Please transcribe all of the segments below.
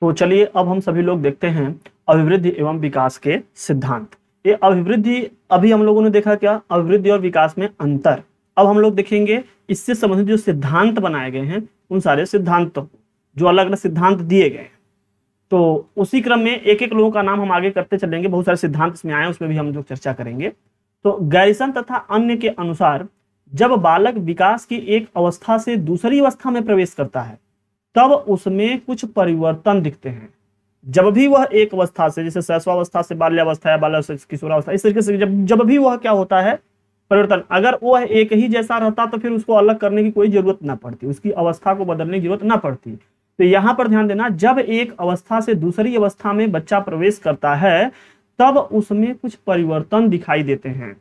तो चलिए अब हम सभी लोग देखते हैं अभिवृद्धि एवं विकास के सिद्धांत ये अभिवृद्धि अभी हम लोगों ने देखा क्या अभिवृद्धि और विकास में अंतर अब हम लोग देखेंगे इससे संबंधित जो सिद्धांत बनाए गए हैं उन सारे सिद्धांतों जो अलग अलग सिद्धांत दिए गए हैं तो उसी क्रम में एक एक लोगों का नाम हम आगे करते चलेंगे बहुत सारे सिद्धांत इसमें आए उसमें भी हम लोग चर्चा करेंगे तो गैरिसन तथा अन्य के अनुसार जब बालक विकास की एक अवस्था से दूसरी अवस्था में प्रवेश करता है तब उसमें कुछ परिवर्तन दिखते हैं जब भी वह एक अवस्था से जैसे शैशवावस्था से बाल्यावस्था या बाल्यावस्था किशोरावस्था इस तरीके से जब जब भी वह क्या होता है परिवर्तन अगर वह एक ही जैसा रहता तो फिर उसको अलग करने की कोई जरूरत ना पड़ती उसकी अवस्था को बदलने की जरूरत ना पड़ती तो यहाँ पर ध्यान देना जब एक अवस्था से दूसरी अवस्था में बच्चा प्रवेश करता है तब उसमें कुछ परिवर्तन दिखाई देते हैं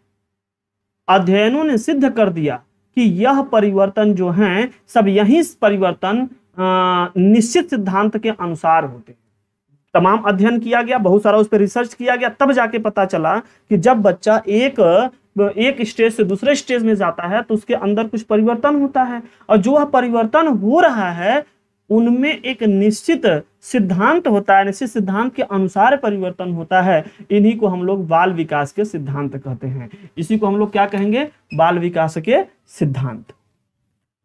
अध्ययनों ने सिद्ध कर दिया कि यह परिवर्तन जो है सब यही परिवर्तन निश्चित सिद्धांत के अनुसार होते हैं तमाम अध्ययन किया गया बहुत सारा उस पर रिसर्च किया गया तब जाके पता चला कि जब बच्चा एक एक स्टेज से दूसरे स्टेज में जाता है तो उसके अंदर कुछ परिवर्तन होता है और जो वह परिवर्तन हो रहा है उनमें एक निश्चित सिद्धांत होता है निश्चित सिद्धांत के अनुसार परिवर्तन होता है इन्हीं को हम लोग बाल विकास के सिद्धांत कहते हैं इसी को हम लोग क्या कहेंगे बाल विकास के सिद्धांत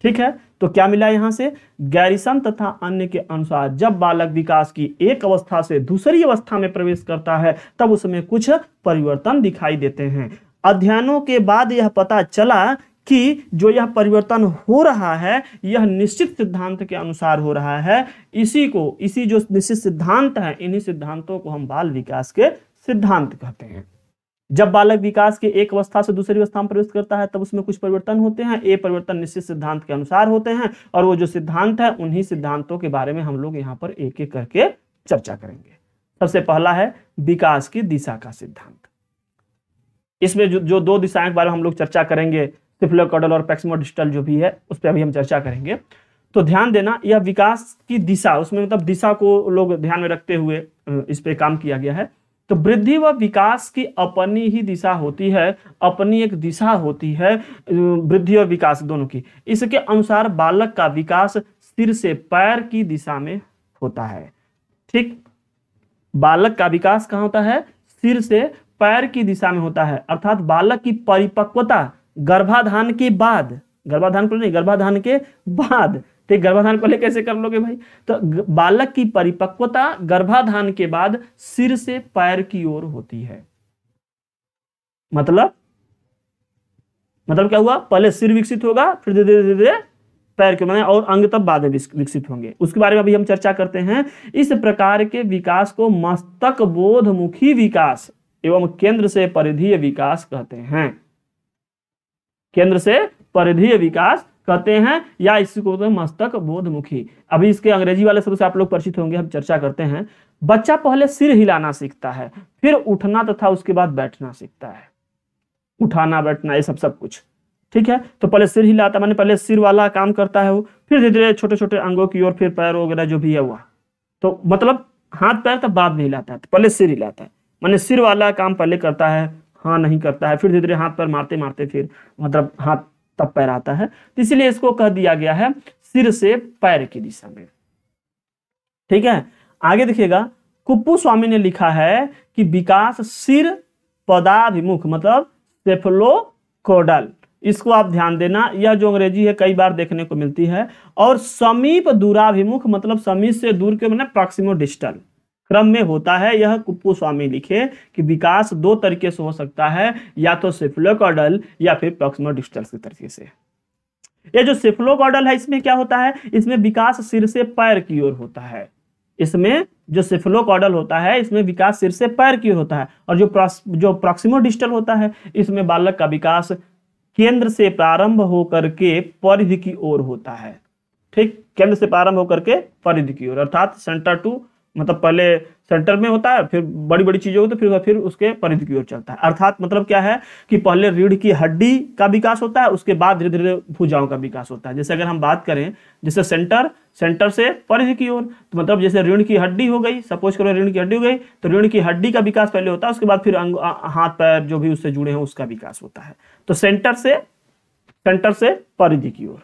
ठीक है तो क्या मिला यहाँ से गैरिसन तथा अन्य के अनुसार जब बालक विकास की एक अवस्था से दूसरी अवस्था में प्रवेश करता है तब उसमें कुछ परिवर्तन दिखाई देते हैं अध्ययनों के बाद यह पता चला कि जो यह परिवर्तन हो रहा है यह निश्चित सिद्धांत के अनुसार हो रहा है इसी को इसी जो निश्चित सिद्धांत है इन्हीं सिद्धांतों को हम बाल विकास के सिद्धांत कहते हैं जब बालक विकास के एक अवस्था से दूसरी अवस्था में प्रवेश करता है तब उसमें कुछ परिवर्तन होते हैं ये परिवर्तन निश्चित सिद्धांत के अनुसार होते हैं और वो जो सिद्धांत है उन्हीं सिद्धांतों के बारे में हम लोग यहाँ पर एक एक करके चर्चा करेंगे सबसे पहला है विकास की दिशा का सिद्धांत इसमें जो जो दो दिशाएं के बारे में हम लोग चर्चा करेंगे सिफ्लोकॉडल और पैक्समोडिस्टल जो भी है उस पर अभी हम चर्चा करेंगे तो ध्यान देना यह विकास की दिशा उसमें मतलब दिशा को लोग ध्यान में रखते हुए इस पर काम किया गया है तो वृद्धि व विकास की अपनी ही दिशा होती है अपनी एक दिशा होती है वृद्धि और विकास दोनों की इसके अनुसार बालक का विकास सिर से पैर की दिशा में होता है ठीक बालक का विकास कहाँ होता है सिर से पैर की दिशा में होता है अर्थात बालक की परिपक्वता गर्भाधान के बाद गर्भाधान को नहीं गर्भाधान के बाद तो गर्भाधान पहले कैसे कर लोगे भाई तो बालक की परिपक्वता गर्भाधान के बाद सिर से पैर की ओर होती है मतलब मतलब क्या हुआ पहले सिर विकसित होगा फिर धीरे धीरे धीरे पैर के बने और अंग तब बाद में विकसित होंगे उसके बारे में अभी हम चर्चा करते हैं इस प्रकार के विकास को मस्तक बोधमुखी विकास एवं केंद्र से परिधीय विकास कहते हैं केंद्र से परिधीय विकास कहते हैं या इसी को मस्तक मस्तक बोधमुखी अभी इसके अंग्रेजी वाले शब्द से आप लोग परिचित होंगे हम चर्चा करते हैं बच्चा पहले सिर हिलाना सीखता है फिर उठना तथा उसके बाद बैठना सीखता है उठाना बैठना ये सब सब कुछ ठीक है तो पहले सिर हिलाता मैंने पहले सिर वाला काम करता है वो फिर धीरे धीरे छोटे छोटे अंगों की ओर फिर पैर वगैरह जो भी है वह तो मतलब हाथ पैर तो बाद में हिलाता है तो पहले सिर हिलाता है मैंने सिर वाला काम पहले करता है हाँ नहीं करता है फिर धीरे धीरे हाथ पैर मारते मारते फिर मतलब हाथ तब पैर आता है तो इसलिए इसको कह दिया गया है सिर से पैर की दिशा में ठीक है आगे देखिएगा कुप्पू स्वामी ने लिखा है कि विकास सिर पदाभिमुख मतलब सेफलोकोडल इसको आप ध्यान देना यह जो अंग्रेजी है कई बार देखने को मिलती है और समीप दूराभिमुख मतलब समीप से दूर के मतलब प्रॉक्सिमो डिस्टल क्रम में होता है यह कुप्पू स्वामी लिखे कि विकास दो तरीके से हो सकता है या तो सेफलोकॉडल या फिर प्रोक्सिमो डिस्टल के तरीके से यह जो सेफलोकॉडल है इसमें क्या होता है इसमें विकास सिर से पैर की ओर होता है इसमें जो सेफलोकॉडल होता है इसमें विकास सिर से पैर की ओर होता है और जो जो प्रोक्सिमो डिस्टल होता है इसमें बालक का विकास केंद्र से प्रारंभ होकर के परिधि की ओर होता है ठीक केंद्र से प्रारंभ होकर के परिधि की ओर अर्थात सेंटर टू मतलब पहले सेंटर में होता है फिर बड़ी बड़ी चीजें होती है फिर फिर उसके परिधि की ओर चलता है अर्थात मतलब क्या है कि पहले रीढ़ की हड्डी का विकास होता है उसके बाद धीरे धीरे भूजाओं का विकास होता है जैसे अगर हम बात करें जैसे सेंटर सेंटर से परिधि की ओर तो मतलब जैसे ऋण की हड्डी हो गई सपोज करो ऋण की हड्डी हो गई तो ऋण की हड्डी का विकास पहले होता है उसके बाद फिर अंग हाथ पैर जो भी उससे जुड़े हैं उसका विकास होता है तो सेंटर से सेंटर से परिधि की ओर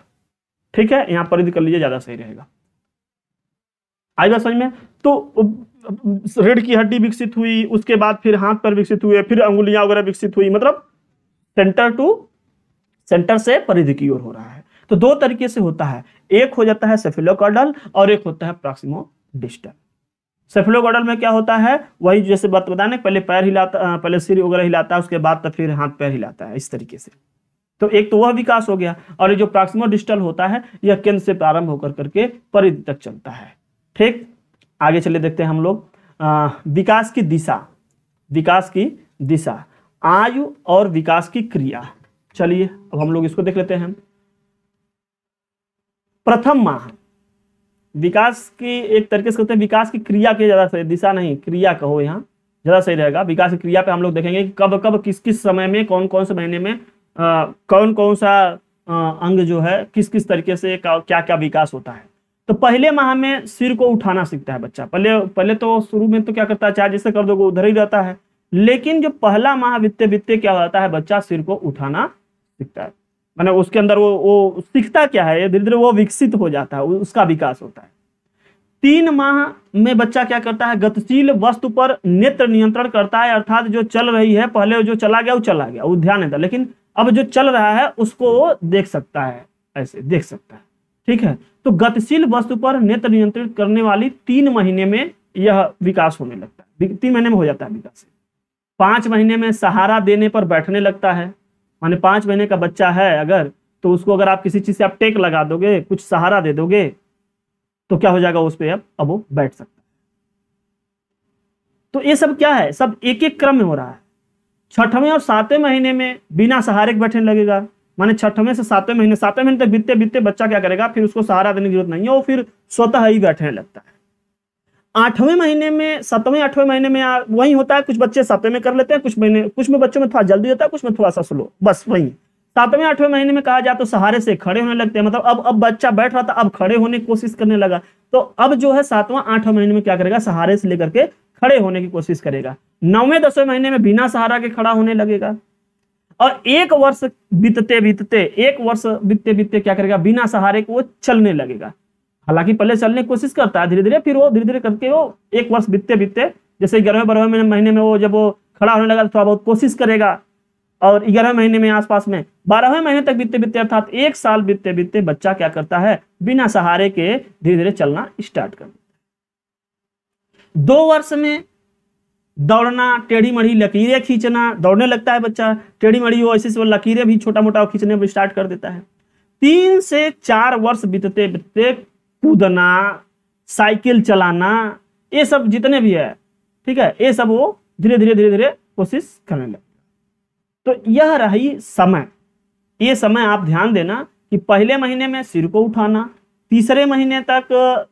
ठीक है यहाँ परिधि कर लीजिए ज़्यादा सही रहेगा आई बात समझ में तो रीढ़ की हड्डी विकसित हुई उसके बाद फिर हाथ पर विकसित हुए फिर अंगुलियां वगैरह विकसित हुई मतलब सेंटर टू सेंटर से परिधि की ओर हो रहा है तो दो तरीके से होता है एक हो जाता है सेफिलोकॉडल और एक होता है प्रॉक्सिमो डिस्टल सेफिलोकॉडल में क्या होता है वही जैसे बात बताने पहले पैर हिलाता पहले सिर वगैरह हिलाता है उसके बाद तो फिर हाथ पैर हिलाता है इस तरीके से तो एक तो वह विकास हो गया और ये जो प्रॉक्सिमो डिस्टल होता है यह केंद्र से प्रारंभ होकर करके परिधि तक चलता है ठीक आगे चले देखते हैं हम लोग विकास की दिशा विकास की दिशा आयु और विकास की क्रिया चलिए अब हम लोग इसको देख लेते हैं प्रथम माह विकास की एक तरीके से कहते हैं विकास की क्रिया की ज्यादा सही दिशा नहीं क्रिया कहो यहाँ ज्यादा सही रहेगा विकास की क्रिया पे हम लोग देखेंगे कब कब किस किस समय में कौन कौन से महीने में आ, कौन कौन सा आ, अंग जो है किस किस तरीके से क्या क्या विकास होता है तो पहले माह में सिर को उठाना सीखता है बच्चा पहले पहले तो शुरू में तो क्या करता है चार जैसे कर दोगे उधर ही रहता है लेकिन जो पहला माह वित्त वित्त क्या होता है बच्चा सिर को उठाना सीखता है मैंने उसके अंदर वो वो सीखता क्या है धीरे धीरे वो विकसित हो जाता है उसका विकास होता है तीन माह में बच्चा क्या करता है गतिशील वस्तु पर नेत्र नियंत्रण करता है अर्थात जो चल रही है पहले जो चला गया वो चला गया वो ध्यान देता लेकिन अब जो चल रहा है उसको वो देख सकता है ऐसे देख सकता है ठीक है तो गतिशील वस्तु पर नेत्र नियंत्रित करने वाली तीन महीने में यह विकास होने लगता है तीन महीने में हो जाता है विकास पांच महीने में सहारा देने पर बैठने लगता है माने पांच महीने का बच्चा है अगर तो उसको अगर आप किसी चीज़ से आप टेक लगा दोगे कुछ सहारा दे दोगे तो क्या हो जाएगा उस पर अब अब वो बैठ सकता है तो ये सब क्या है सब एक एक क्रम में हो रहा है छठवें और सातवें महीने में बिना सहारे के बैठने लगेगा माने छठवें से सातवें महीने सातवें महीने तक बीतते बीतते बच्चा क्या करेगा फिर उसको सहारा देने की जरूरत नहीं है वो फिर स्वतः ही बैठने लगता है आठवें महीने में सातवें आठवें महीने में वही होता है कुछ बच्चे सातवें में कर लेते हैं कुछ महीने कुछ में बच्चों में थोड़ा जल्दी होता है कुछ में थोड़ा सा स्लो बस वही सातवें आठवें महीने में कहा जाए तो सहारे से खड़े होने लगते हैं मतलब अब अब बच्चा बैठ रहा था अब खड़े होने की कोशिश करने लगा तो अब जो है सातवां आठवें महीने में क्या करेगा सहारे से लेकर के खड़े होने की कोशिश करेगा नौवें दसवें महीने में बिना सहारा के खड़ा होने लगेगा और एक वर्ष बीतते बीतते एक वर्ष बीतते बीतते क्या करेगा बिना सहारे को वो चलने लगेगा हालांकि पहले चलने की कोशिश करता है धीरे धीरे फिर वो धीरे धीरे करके वो एक वर्ष बीतते बीतते जैसे ग्यारहवें बारहवें महीने में वो जब वो खड़ा होने लगा तो थोड़ा बहुत कोशिश करेगा और ग्यारह महीने में आसपास में बारहवें महीने तक बीतते बीतते अर्थात एक साल बीतते बीतते बच्चा क्या करता है बिना सहारे के धीरे धीरे चलना स्टार्ट कर दो वर्ष में दौड़ना टेढ़ी मढ़ी लकीरें खींचना दौड़ने लगता है बच्चा टेढ़ी मढ़ी हो ऐसे से वो लकीरें भी छोटा मोटा खींचने पर स्टार्ट कर देता है तीन से चार वर्ष बीतते बीतते कूदना साइकिल चलाना ये सब जितने भी है ठीक है ये सब वो धीरे धीरे धीरे धीरे कोशिश करने लगता तो यह रही समय ये समय आप ध्यान देना कि पहले महीने में सिर को उठाना तीसरे महीने तक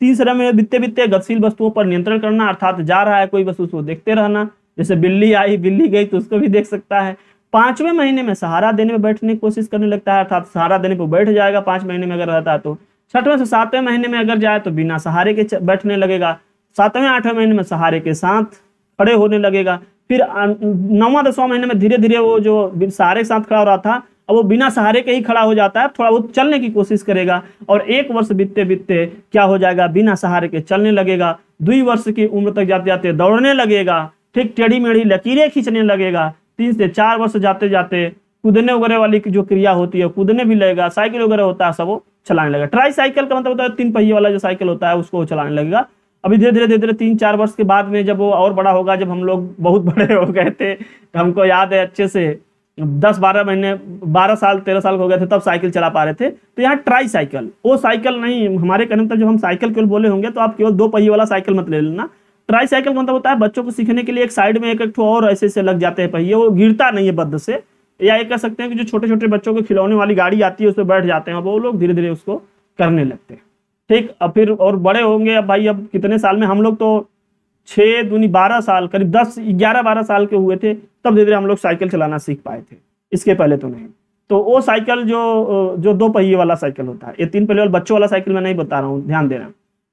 तीसरे में बीते बीते गतिशील वस्तुओं पर नियंत्रण करना अर्थात जा रहा है कोई वस्तु उसको देखते रहना जैसे बिल्ली आई बिल्ली गई तो उसको भी देख सकता है पांचवें महीने में सहारा देने में बैठने की कोशिश करने लगता है अर्थात सहारा देने पर बैठ जाएगा पांच महीने में अगर रहता है तो छठवें से सातवें महीने में अगर जाए तो बिना सहारे के बैठने लगेगा सातवें आठवें महीने में सहारे के साथ खड़े होने लगेगा फिर अं, नौवा दसवा महीने में धीरे धीरे वो जो सहारे के साथ खड़ा हो रहा था अब वो बिना सहारे के ही खड़ा हो जाता है थोड़ा बहुत चलने की कोशिश करेगा और एक वर्ष बीतते बीतते क्या हो जाएगा बिना सहारे के चलने लगेगा दुई वर्ष की उम्र तक जाते जाते दौड़ने लगेगा ठीक टेढ़ी मेढ़ी लकीरें खींचने लगेगा तीन से चार वर्ष जाते जाते कूदने वगैरह वाली की जो क्रिया होती है कूदने भी लगेगा साइकिल वगैरह होता है सब वो चलाने लगेगा ट्राई साइकिल का मतलब होता है तीन पहिए वाला जो साइकिल होता है उसको चलाने लगेगा अभी धीरे धीरे धीरे धीरे तीन चार वर्ष के बाद में जब वो और बड़ा होगा जब हम लोग बहुत बड़े हो गए थे हमको याद है अच्छे से दस बारह महीने बारह साल तेरह साल हो गए थे तब साइकिल चला पा रहे थे तो यहाँ ट्राई साइकिल वो साइकिल नहीं हमारे कहने मतलब जब हम साइकिल केवल बोले होंगे तो आप केवल दो पहिए वाला साइकिल मत ले लेना ट्राई साइकिल मतलब होता है बच्चों को सीखने के लिए एक साइड में एक एक और ऐसे ऐसे लग जाते हैं पहिए वो गिरता नहीं है बद से या ये कह सकते हैं कि जो छोटे छोटे बच्चों को खिलौने वाली गाड़ी आती है उस पर बैठ जाते हैं वो लोग धीरे धीरे उसको करने लगते हैं ठीक अब फिर और बड़े होंगे अब भाई अब कितने साल में हम लोग तो छः दूनी बारह साल करीब दस ग्यारह बारह साल के हुए थे तब धीरे धीरे हम लोग साइकिल चलाना सीख पाए थे इसके पहले तो नहीं तो वो साइकिल जो जो दो पहिए वाला साइकिल होता है ये तीन पहिए वाला बच्चों वाला साइकिल मैं नहीं बता रहा हूँ ध्यान देना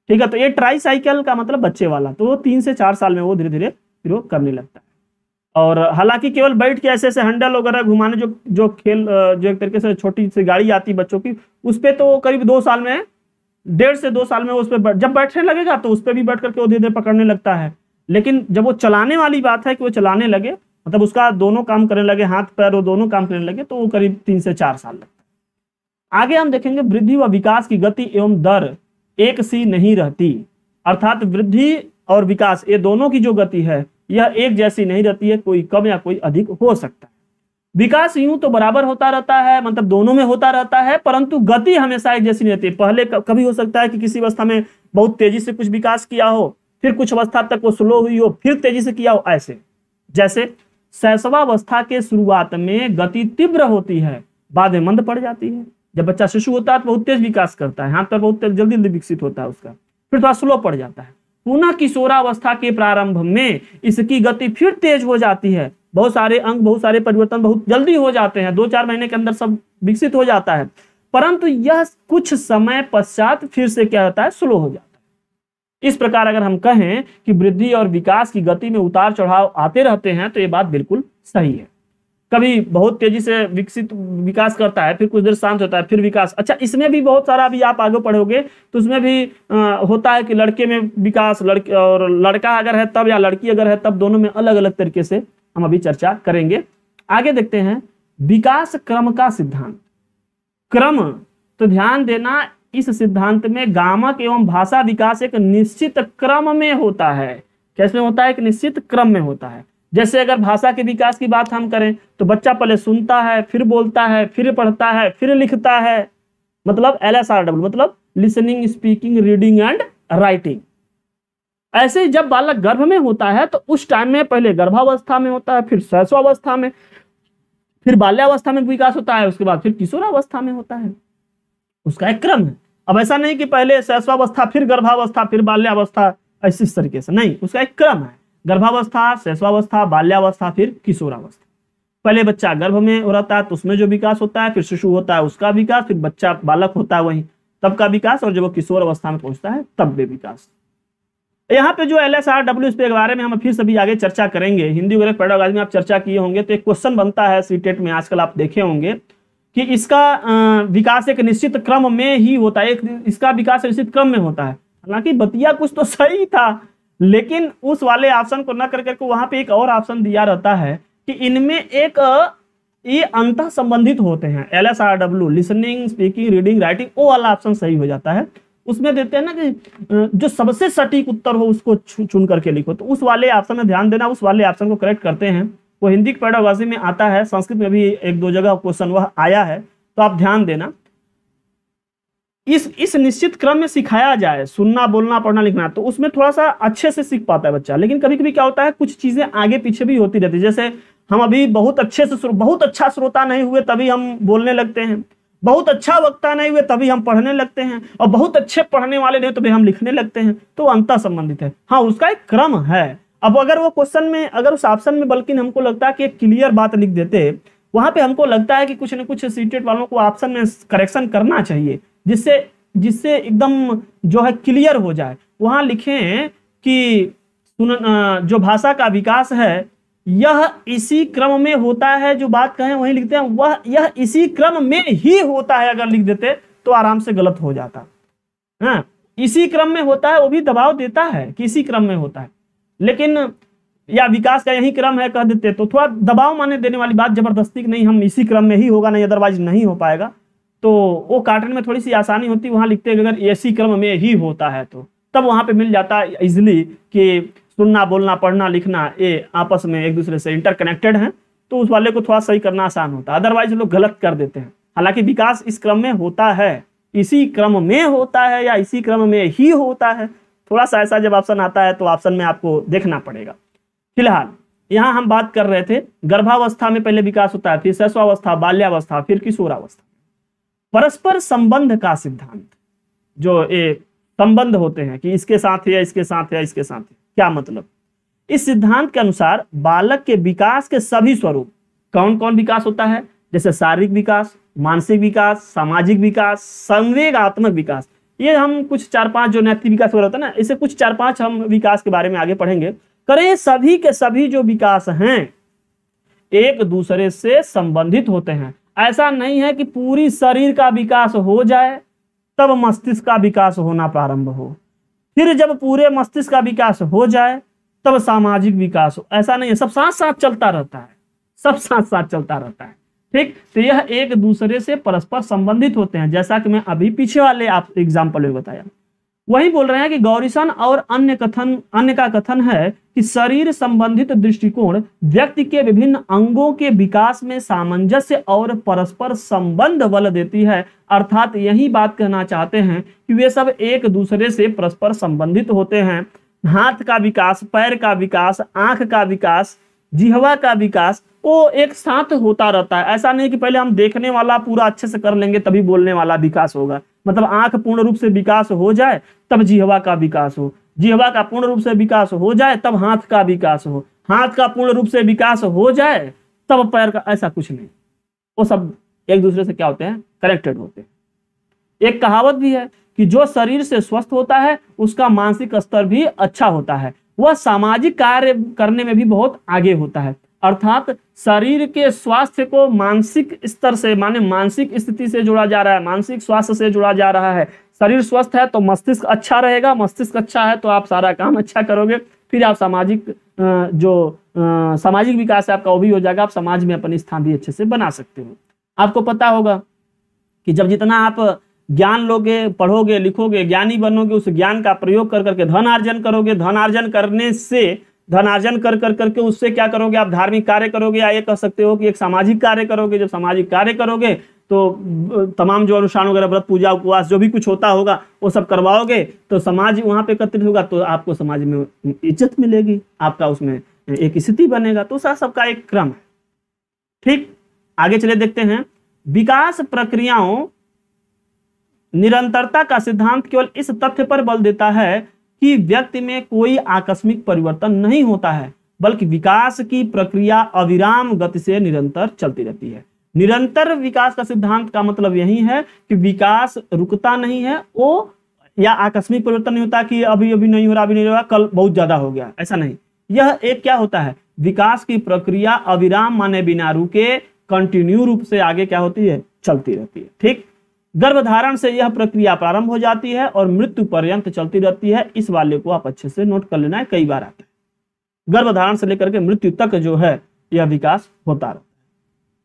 ठीक है तो ये ट्राई साइकिल का मतलब बच्चे वाला तो वो तीन से चार साल में वो धीरे धीरे फिर वो करने लगता है और हालांकि केवल बैठ के ऐसे ऐसे हैंडल वगैरह घुमाने जो जो खेल जो एक तरीके से छोटी सी गाड़ी आती है बच्चों की उस पर तो करीब दो साल में डेढ़ से दो साल में उस पर जब बैठने लगेगा तो उस पर भी बैठ करके वो धीरे धीरे पकड़ने लगता है लेकिन जब वो चलाने वाली बात है कि वो चलाने लगे मतलब उसका दोनों काम करने लगे हाथ पैर वो दोनों काम करने लगे तो वो करीब तीन से चार साल लगता है आगे हम देखेंगे वृद्धि व विकास की गति एवं दर एक सी नहीं रहती अर्थात वृद्धि और विकास ये दोनों की जो गति है यह एक जैसी नहीं रहती है कोई कम या कोई अधिक हो सकता है विकास यूं तो बराबर होता रहता है मतलब दोनों में होता रहता है परंतु गति हमेशा एक जैसी नहीं रहती पहले कभी हो सकता है कि किसी अवस्था में बहुत तेजी से कुछ विकास किया हो फिर कुछ अवस्था तक वो स्लो हुई हो फिर तेजी से किया हो ऐसे जैसे शैशवावस्था के शुरुआत में गति तीव्र होती है बाद में मंद पड़ जाती है जब बच्चा शिशु होता है तो बहुत तेज विकास करता है हाथ पर बहुत तेज जल्दी जल्दी विकसित होता है उसका फिर थोड़ा स्लो पड़ जाता है पुनः किशोरावस्था के प्रारंभ में इसकी गति फिर तेज हो जाती है बहुत सारे अंग बहुत सारे परिवर्तन बहुत जल्दी हो जाते हैं दो चार महीने के अंदर सब विकसित हो जाता है परंतु यह कुछ समय पश्चात फिर से क्या होता है स्लो हो जाता है इस प्रकार अगर हम कहें कि वृद्धि और विकास की गति में उतार चढ़ाव आते रहते हैं तो ये बात बिल्कुल सही है कभी बहुत तेजी से विकसित विकास करता है फिर कुछ देर शांत होता है फिर विकास अच्छा इसमें भी बहुत सारा अभी आप आगे पढ़ोगे तो उसमें भी आ, होता है कि लड़के में विकास लड़के और लड़का अगर है तब या लड़की अगर है तब दोनों में अलग अलग तरीके से हम अभी चर्चा करेंगे आगे देखते हैं विकास क्रम का सिद्धांत क्रम तो ध्यान देना इस सिद्धांत में गामक एवं भाषा विकास एक निश्चित क्रम में होता है कैसे होता है एक निश्चित क्रम में होता है जैसे अगर भाषा के विकास की बात हम करें तो बच्चा पहले सुनता है फिर बोलता है फिर पढ़ता है फिर लिखता है मतलब एल एस आर डब्ल्यू मतलब listening speaking reading and writing ऐसे जब बालक गर्भ में होता है तो उस टाइम में पहले गर्भावस्था में होता है फिर शैशवावस्था में फिर बाल्यावस्था में विकास होता है उसके बाद फिर किशोरावस्था में होता है उसका एक क्रम है अब ऐसा नहीं कि पहले शैशवावस्था फिर गर्भावस्था फिर बाल्यावस्था ऐसे इस तरीके से नहीं उसका एक क्रम है गर्भावस्था शैशवावस्था बाल्यावस्था फिर किशोरावस्था पहले बच्चा गर्भ में हो रहता है तो उसमें जो विकास होता है फिर शिशु होता है उसका विकास फिर बच्चा बालक होता है वही तब का विकास और जब वो किशोर अवस्था में पहुंचता है तब वे विकास यहाँ पे जो एल एस आर डब्ल्यू के बारे में हम फिर सभी आगे चर्चा करेंगे हिंदी वगैरह पैडागॉजी में आप चर्चा किए होंगे तो एक क्वेश्चन बनता है सी e में आजकल आप देखे होंगे कि इसका विकास एक निश्चित क्रम में ही होता है एक इसका विकास निश्चित क्रम में होता है हालांकि बतिया कुछ तो सही था लेकिन उस वाले ऑप्शन को न कर करके वहां पे एक और ऑप्शन दिया रहता है कि इनमें एक ये अंत संबंधित होते हैं L S R W listening speaking reading writing वो वाला ऑप्शन सही हो जाता है उसमें देते हैं ना कि जो सबसे सटीक उत्तर हो उसको चुन करके लिखो तो उस वाले ऑप्शन में ध्यान देना उस वाले ऑप्शन को करेक्ट करते हैं वो हिंदी के पैडागॉजी में आता है संस्कृत में भी एक दो जगह क्वेश्चन वह आया है तो आप ध्यान देना इस इस निश्चित क्रम में सिखाया जाए सुनना बोलना पढ़ना लिखना तो उसमें थोड़ा सा अच्छे से सीख पाता है बच्चा लेकिन कभी कभी क्या होता है कुछ चीजें आगे पीछे भी होती रहती है जैसे हम अभी बहुत अच्छे से बहुत अच्छा श्रोता नहीं हुए तभी हम बोलने लगते हैं बहुत अच्छा वक्ता नहीं हुए तभी हम पढ़ने लगते हैं और बहुत अच्छे पढ़ने वाले नहीं तभी हम लिखने लगते हैं तो अंतर संबंधित है हाँ उसका एक क्रम है अब अगर वो क्वेश्चन में अगर उस ऑप्शन में बल्कि हमको लगता है कि एक क्लियर बात लिख देते वहां पे हमको लगता है कि कुछ ना कुछ सीटेट वालों को ऑप्शन में करेक्शन करना चाहिए जिससे जिससे एकदम जो है क्लियर हो जाए वहां लिखें कि जो भाषा का विकास है यह इसी क्रम में होता है जो बात कहें वही लिखते हैं वह यह इसी क्रम में ही होता है अगर लिख देते तो आराम से गलत हो जाता है हाँ, इसी क्रम में होता है वो भी दबाव देता है कि इसी क्रम में होता है लेकिन या विकास का यही क्रम है कह देते तो थोड़ा दबाव माने देने वाली बात जबरदस्ती नहीं हम इसी क्रम में ही होगा नहीं अदरवाइज नहीं हो पाएगा तो वो कार्टन में थोड़ी सी आसानी होती वहाँ लिखते अगर इसी क्रम में ही होता है तो तब वहां पे मिल जाता है इजिली कि सुनना बोलना पढ़ना लिखना ये आपस में एक दूसरे से इंटरकनेक्टेड है तो उस वाले को थोड़ा सही करना आसान होता है अदरवाइज लोग गलत कर देते हैं हालांकि विकास इस क्रम में होता है इसी क्रम में होता है या इसी क्रम में ही होता है थोड़ा सा ऐसा जब ऑप्शन आता है तो ऑप्शन में आपको देखना पड़ेगा फिलहाल यहाँ हम बात कर रहे थे गर्भावस्था में पहले विकास होता है फिर शैशवावस्था बाल्यावस्था फिर किशोरावस्था परस्पर संबंध का सिद्धांत जो ये संबंध होते हैं कि इसके साथ है इसके साथ है इसके साथ है क्या मतलब इस सिद्धांत के अनुसार बालक के विकास के सभी स्वरूप कौन कौन विकास होता है जैसे शारीरिक विकास मानसिक विकास सामाजिक विकास संवेगात्मक विकास ये हम कुछ चार पांच जो नैतिक विकास वगैरह होता है ना इसे कुछ चार पांच हम विकास के बारे में आगे पढ़ेंगे करें सभी के सभी जो विकास हैं एक दूसरे से संबंधित होते हैं ऐसा नहीं है कि पूरी शरीर का विकास हो जाए तब मस्तिष्क का विकास होना प्रारंभ हो फिर जब पूरे मस्तिष्क का विकास हो जाए तब सामाजिक विकास हो ऐसा नहीं है सब साथ साथ चलता रहता है सब साथ साथ चलता रहता है ठीक तो यह एक दूसरे से परस्पर संबंधित होते हैं जैसा कि मैं अभी पीछे वाले आप एग्जाम्पल में बताया वही बोल रहे हैं कि गौरीसन और अन्य कथन अन्य का कथन है कि शरीर संबंधित दृष्टिकोण व्यक्ति के विभिन्न अंगों के विकास में सामंजस्य और परस्पर संबंध बल देती है अर्थात यही बात कहना चाहते हैं कि वे सब एक दूसरे से परस्पर संबंधित होते हैं हाथ का विकास पैर का विकास आंख का विकास जिहवा का विकास वो एक साथ होता रहता है ऐसा नहीं कि पहले हम देखने वाला पूरा अच्छे से कर लेंगे तभी बोलने वाला विकास होगा मतलब आंख पूर्ण रूप से विकास हो जाए तब जिहवा का विकास हो जिहवा का पूर्ण रूप से विकास हो जाए तब हाथ का विकास हो हाथ का पूर्ण रूप से विकास हो जाए तब पैर का ऐसा कुछ नहीं वो सब एक दूसरे से क्या होते हैं कनेक्टेड होते हैं एक कहावत भी है कि जो शरीर से स्वस्थ होता है उसका मानसिक स्तर भी अच्छा होता है वह सामाजिक कार्य करने में भी बहुत आगे होता है अर्थात शरीर के स्वास्थ्य को मानसिक स्तर से माने मानसिक स्थिति से जुड़ा जा रहा है मानसिक स्वास्थ्य से जुड़ा जा रहा है शरीर स्वस्थ है तो मस्तिष्क अच्छा रहेगा मस्तिष्क अच्छा है तो आप सारा काम अच्छा करोगे फिर आप सामाजिक जो सामाजिक विकास है आपका वो भी हो जाएगा आप समाज में अपने स्थान भी अच्छे से बना सकते हो आपको पता होगा कि जब जितना आप ज्ञान लोगे पढ़ोगे लिखोगे ज्ञानी बनोगे उस ज्ञान का प्रयोग कर करके धन अर्जन करोगे धन आर्जन करने से धनार्जन कर कर करके उससे क्या करोगे आप धार्मिक कार्य करोगे या ये कह सकते हो कि एक सामाजिक कार्य करोगे जब सामाजिक कार्य करोगे तो तमाम जो अनुष्ठान वगैरह व्रत पूजा उपवास जो भी कुछ होता होगा वो सब करवाओगे तो समाज वहाँ पे एकत्रित होगा तो आपको समाज में इज्जत मिलेगी आपका उसमें एक स्थिति बनेगा तो सर सबका एक क्रम है ठीक आगे चले देखते हैं विकास प्रक्रियाओं निरंतरता का सिद्धांत केवल इस तथ्य पर बल देता है कि व्यक्ति में कोई आकस्मिक परिवर्तन नहीं होता है बल्कि विकास की प्रक्रिया अविराम गति से निरंतर चलती रहती है निरंतर विकास का सिद्धांत का मतलब यही है कि विकास रुकता नहीं है वो या आकस्मिक परिवर्तन नहीं होता कि अभी अभी नहीं हो रहा अभी नहीं हो रहा कल बहुत ज्यादा हो गया ऐसा नहीं यह एक क्या होता है विकास की प्रक्रिया अविराम माने बिना रुके कंटिन्यू रूप से आगे क्या होती है चलती रहती है ठीक गर्भधारण से यह प्रक्रिया प्रारंभ हो जाती है और मृत्यु पर्यंत चलती रहती है इस वाले को आप अच्छे से नोट कर लेना है कई बार आता है गर्भधारण से लेकर के मृत्यु तक जो है यह विकास होता रहता है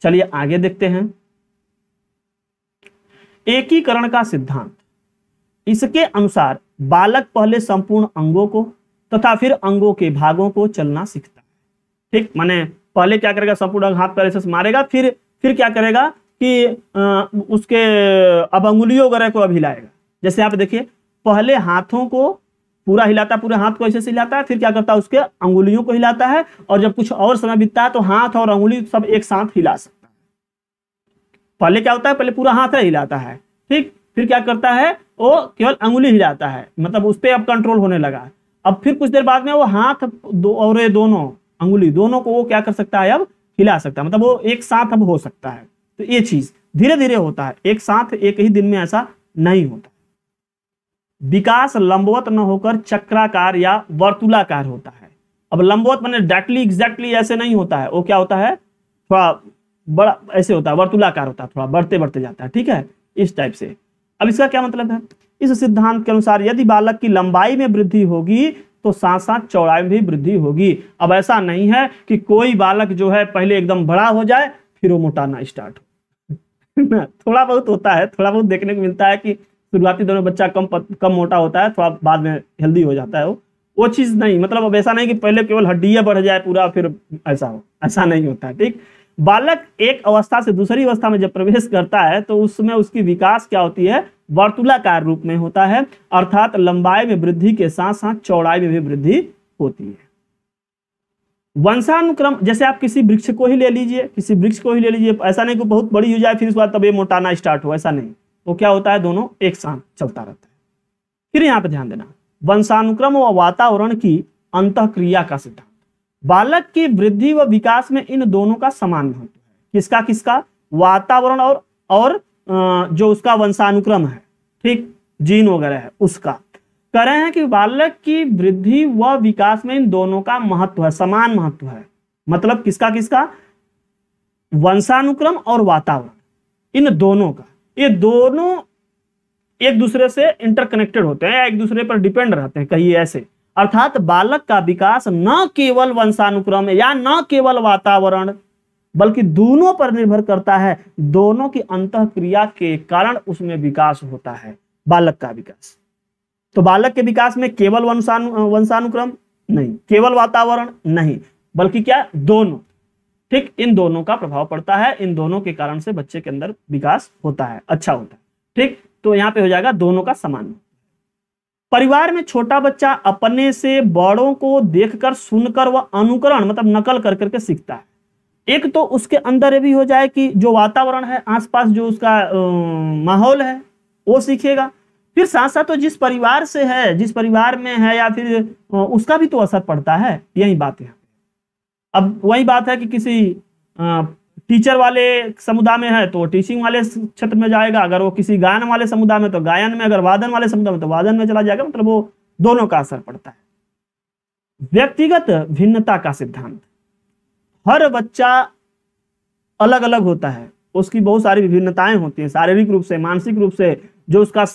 चलिए आगे देखते हैं एकीकरण का सिद्धांत इसके अनुसार बालक पहले संपूर्ण अंगों को तथा फिर अंगों के भागों को चलना सीखता है ठीक माने पहले क्या करेगा संपूर्ण अंग हाथ पैर से मारेगा फिर फिर क्या करेगा कि उसके अब अंगुलियों वगैरह को अब हिलाएगा जैसे आप देखिए पहले हाथों को पूरा हिलाता पूरे हाथ को ऐसे से हिलाता है फिर क्या करता है उसके अंगुलियों को हिलाता है और जब कुछ और समय बीतता है तो हाथ और अंगुली सब एक साथ हिला सकता है पहले क्या होता है पहले पूरा हाथ हिलाता है ठीक फिर क्या करता है वो केवल अंगुली हिलाता है मतलब उस पर अब कंट्रोल होने लगा अब फिर कुछ देर बाद में वो हाथ दो और दोनों अंगुली दोनों को वो क्या कर सकता है अब हिला सकता है मतलब वो एक साथ अब हो सकता है तो ये चीज धीरे धीरे होता है एक साथ एक ही दिन में ऐसा नहीं होता विकास लंबवत न होकर चक्राकार या वर्तुलाकार होता है अब लंबवत मैंने डायरेक्टली एग्जैक्टली ऐसे नहीं होता है वो क्या होता है थोड़ा बड़ा ऐसे होता है वर्तुलाकार होता है थोड़ा बढ़ते बढ़ते जाता है ठीक है इस टाइप से अब इसका क्या मतलब है इस सिद्धांत के अनुसार यदि बालक की लंबाई में वृद्धि होगी तो साथ साथ चौड़ाई में भी वृद्धि होगी अब ऐसा नहीं है कि कोई बालक जो है पहले एकदम बड़ा हो जाए फिर वो मोटाना स्टार्ट हो थोड़ा बहुत होता है थोड़ा बहुत देखने को मिलता है कि शुरुआती दौर में बच्चा कम कम मोटा होता है थोड़ा बाद में हेल्दी हो जाता है वो वो चीज़ नहीं मतलब अब ऐसा नहीं कि पहले केवल हड्डियाँ बढ़ जाए पूरा फिर ऐसा हो ऐसा नहीं होता है ठीक बालक एक अवस्था से दूसरी अवस्था में जब प्रवेश करता है तो उसमें उसकी विकास क्या होती है वर्तुलाकार रूप में होता है अर्थात लंबाई में वृद्धि के साथ साथ चौड़ाई में भी वृद्धि होती है वंशानुक्रम जैसे आप किसी वृक्ष को ही ले लीजिए किसी वृक्ष को ही ले लीजिए ऐसा नहीं कि बहुत बड़ी हो जाए फिर उसके बाद तब ये मोटाना स्टार्ट हो ऐसा नहीं वो तो क्या होता है दोनों एक साथ चलता रहता है फिर यहाँ पे ध्यान देना वंशानुक्रम व वातावरण की अंत क्रिया का सिद्धांत बालक की वृद्धि व विकास में इन दोनों का समान महत्व है किसका किसका वातावरण और और जो उसका वंशानुक्रम है ठीक जीन वगैरह है उसका कह रहे हैं कि बालक की वृद्धि व विकास में इन दोनों का महत्व है समान महत्व है मतलब किसका किसका वंशानुक्रम और वातावरण इन दोनों का ये दोनों एक दूसरे से इंटरकनेक्टेड होते हैं एक दूसरे पर डिपेंड रहते हैं कहीं ऐसे अर्थात बालक का विकास न केवल वंशानुक्रम या न केवल वातावरण बल्कि दोनों पर निर्भर करता है दोनों की अंत क्रिया के कारण उसमें विकास होता है बालक का विकास तो बालक के विकास में केवल वंशानु वंशानुक्रम नहीं केवल वातावरण नहीं बल्कि क्या दोनों ठीक इन दोनों का प्रभाव पड़ता है इन दोनों के कारण से बच्चे के अंदर विकास होता है अच्छा होता है ठीक तो यहाँ पे हो जाएगा दोनों का समान परिवार में छोटा बच्चा अपने से बड़ों को देखकर सुनकर व अनुकरण मतलब नकल कर करके सीखता है एक तो उसके अंदर भी हो जाए कि जो वातावरण है आसपास जो उसका माहौल है वो सीखेगा फिर साथ साथ तो जिस परिवार से है जिस परिवार में है या फिर उसका भी तो असर पड़ता है यही बात है अब वही बात है कि किसी टीचर वाले समुदाय में है तो टीचिंग वाले क्षेत्र में जाएगा अगर वो किसी गायन वाले समुदाय में तो गायन में अगर वादन वाले समुदाय में तो वादन में चला जाएगा मतलब वो दोनों का असर पड़ता है व्यक्तिगत भिन्नता का सिद्धांत हर बच्चा अलग अलग होता है उसकी बहुत सारी विभिन्नताएं होती हैं शारीरिक रूप से मानसिक रूप से जो उसका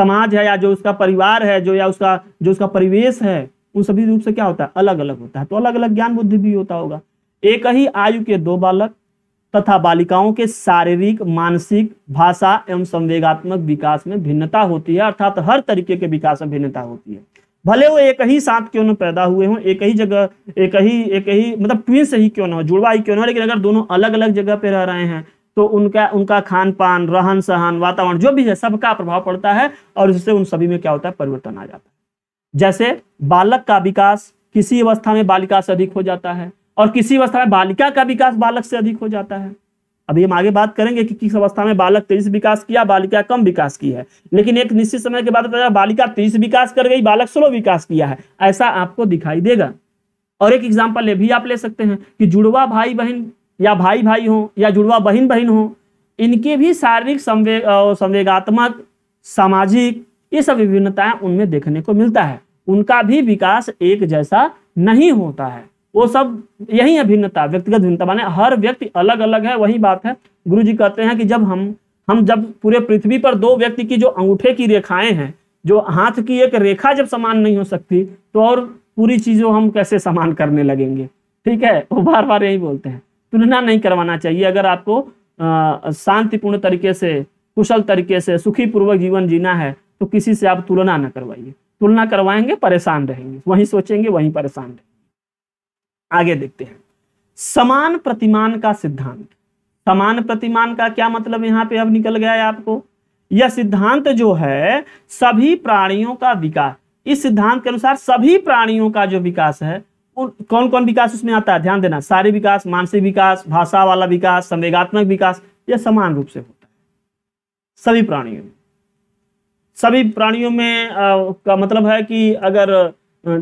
समाज है या जो उसका परिवार है जो या उसका जो उसका परिवेश है उन सभी रूप से क्या होता है अलग अलग होता है तो अलग अलग ज्ञान बुद्धि भी होता होगा एक ही आयु के दो बालक तथा बालिकाओं के शारीरिक मानसिक भाषा एवं संवेगात्मक विकास में भिन्नता होती है अर्थात हर तरीके के विकास में भिन्नता होती है भले वो एक ही साथ क्यों न पैदा हुए हों एक ही जगह एक ही एक ही मतलब ट्विंस ही क्यों ना हो जुड़वा ही क्यों ना हो लेकिन अगर दोनों अलग अलग जगह पे रह रहे हैं तो उनका उनका खान पान रहन सहन वातावरण जो भी है सबका प्रभाव पड़ता है और उससे उन सभी में क्या होता है परिवर्तन आ जाता है जैसे बालक का विकास किसी अवस्था में बालिका से अधिक हो जाता है और किसी अवस्था में बालिका का विकास बालक से अधिक हो जाता है अभी हम आगे बात करेंगे कि किस अवस्था में बालक तेजी से विकास किया बालिका कम विकास की है लेकिन एक निश्चित समय के बाद बालिका तेजी से विकास कर गई बालक स्लो विकास किया है ऐसा आपको दिखाई देगा और एक एग्जाम्पल ये भी आप ले सकते हैं कि जुड़वा भाई बहन या भाई भाई हों या जुड़वा बहन बहन हों इनकी भी शारीरिक संवेग संवेगात्मक सामाजिक ये सब विभिन्नताएं उनमें देखने को मिलता है उनका भी विकास एक जैसा नहीं होता है वो सब यही अभिन्नता व्यक्तिगत भिन्नता माने हर व्यक्ति अलग अलग है वही बात है गुरु जी कहते हैं कि जब हम हम जब पूरे पृथ्वी पर दो व्यक्ति की जो अंगूठे की रेखाएं हैं जो हाथ की एक रेखा जब समान नहीं हो सकती तो और पूरी चीज़ों हम कैसे समान करने लगेंगे ठीक है वो बार बार यही बोलते हैं तुलना नहीं करवाना चाहिए अगर आपको शांतिपूर्ण तरीके से कुशल तरीके से सुखी पूर्वक जीवन जीना है तो किसी से आप तुलना ना करवाइए तुलना करवाएंगे परेशान रहेंगे वहीं सोचेंगे वहीं परेशान रहेंगे आगे देखते हैं समान प्रतिमान का सिद्धांत समान प्रतिमान का क्या मतलब यहाँ पे अब निकल गया है आपको यह सिद्धांत जो है सभी प्राणियों का विकास इस सिद्धांत के अनुसार सभी प्राणियों का जो विकास है कौन कौन विकास उसमें आता है ध्यान देना शारीरिक विकास मानसिक विकास भाषा वाला विकास संवेगात्मक विकास यह समान रूप से होता है सभी प्राणियों में सभी प्राणियों में आ, का मतलब है कि अगर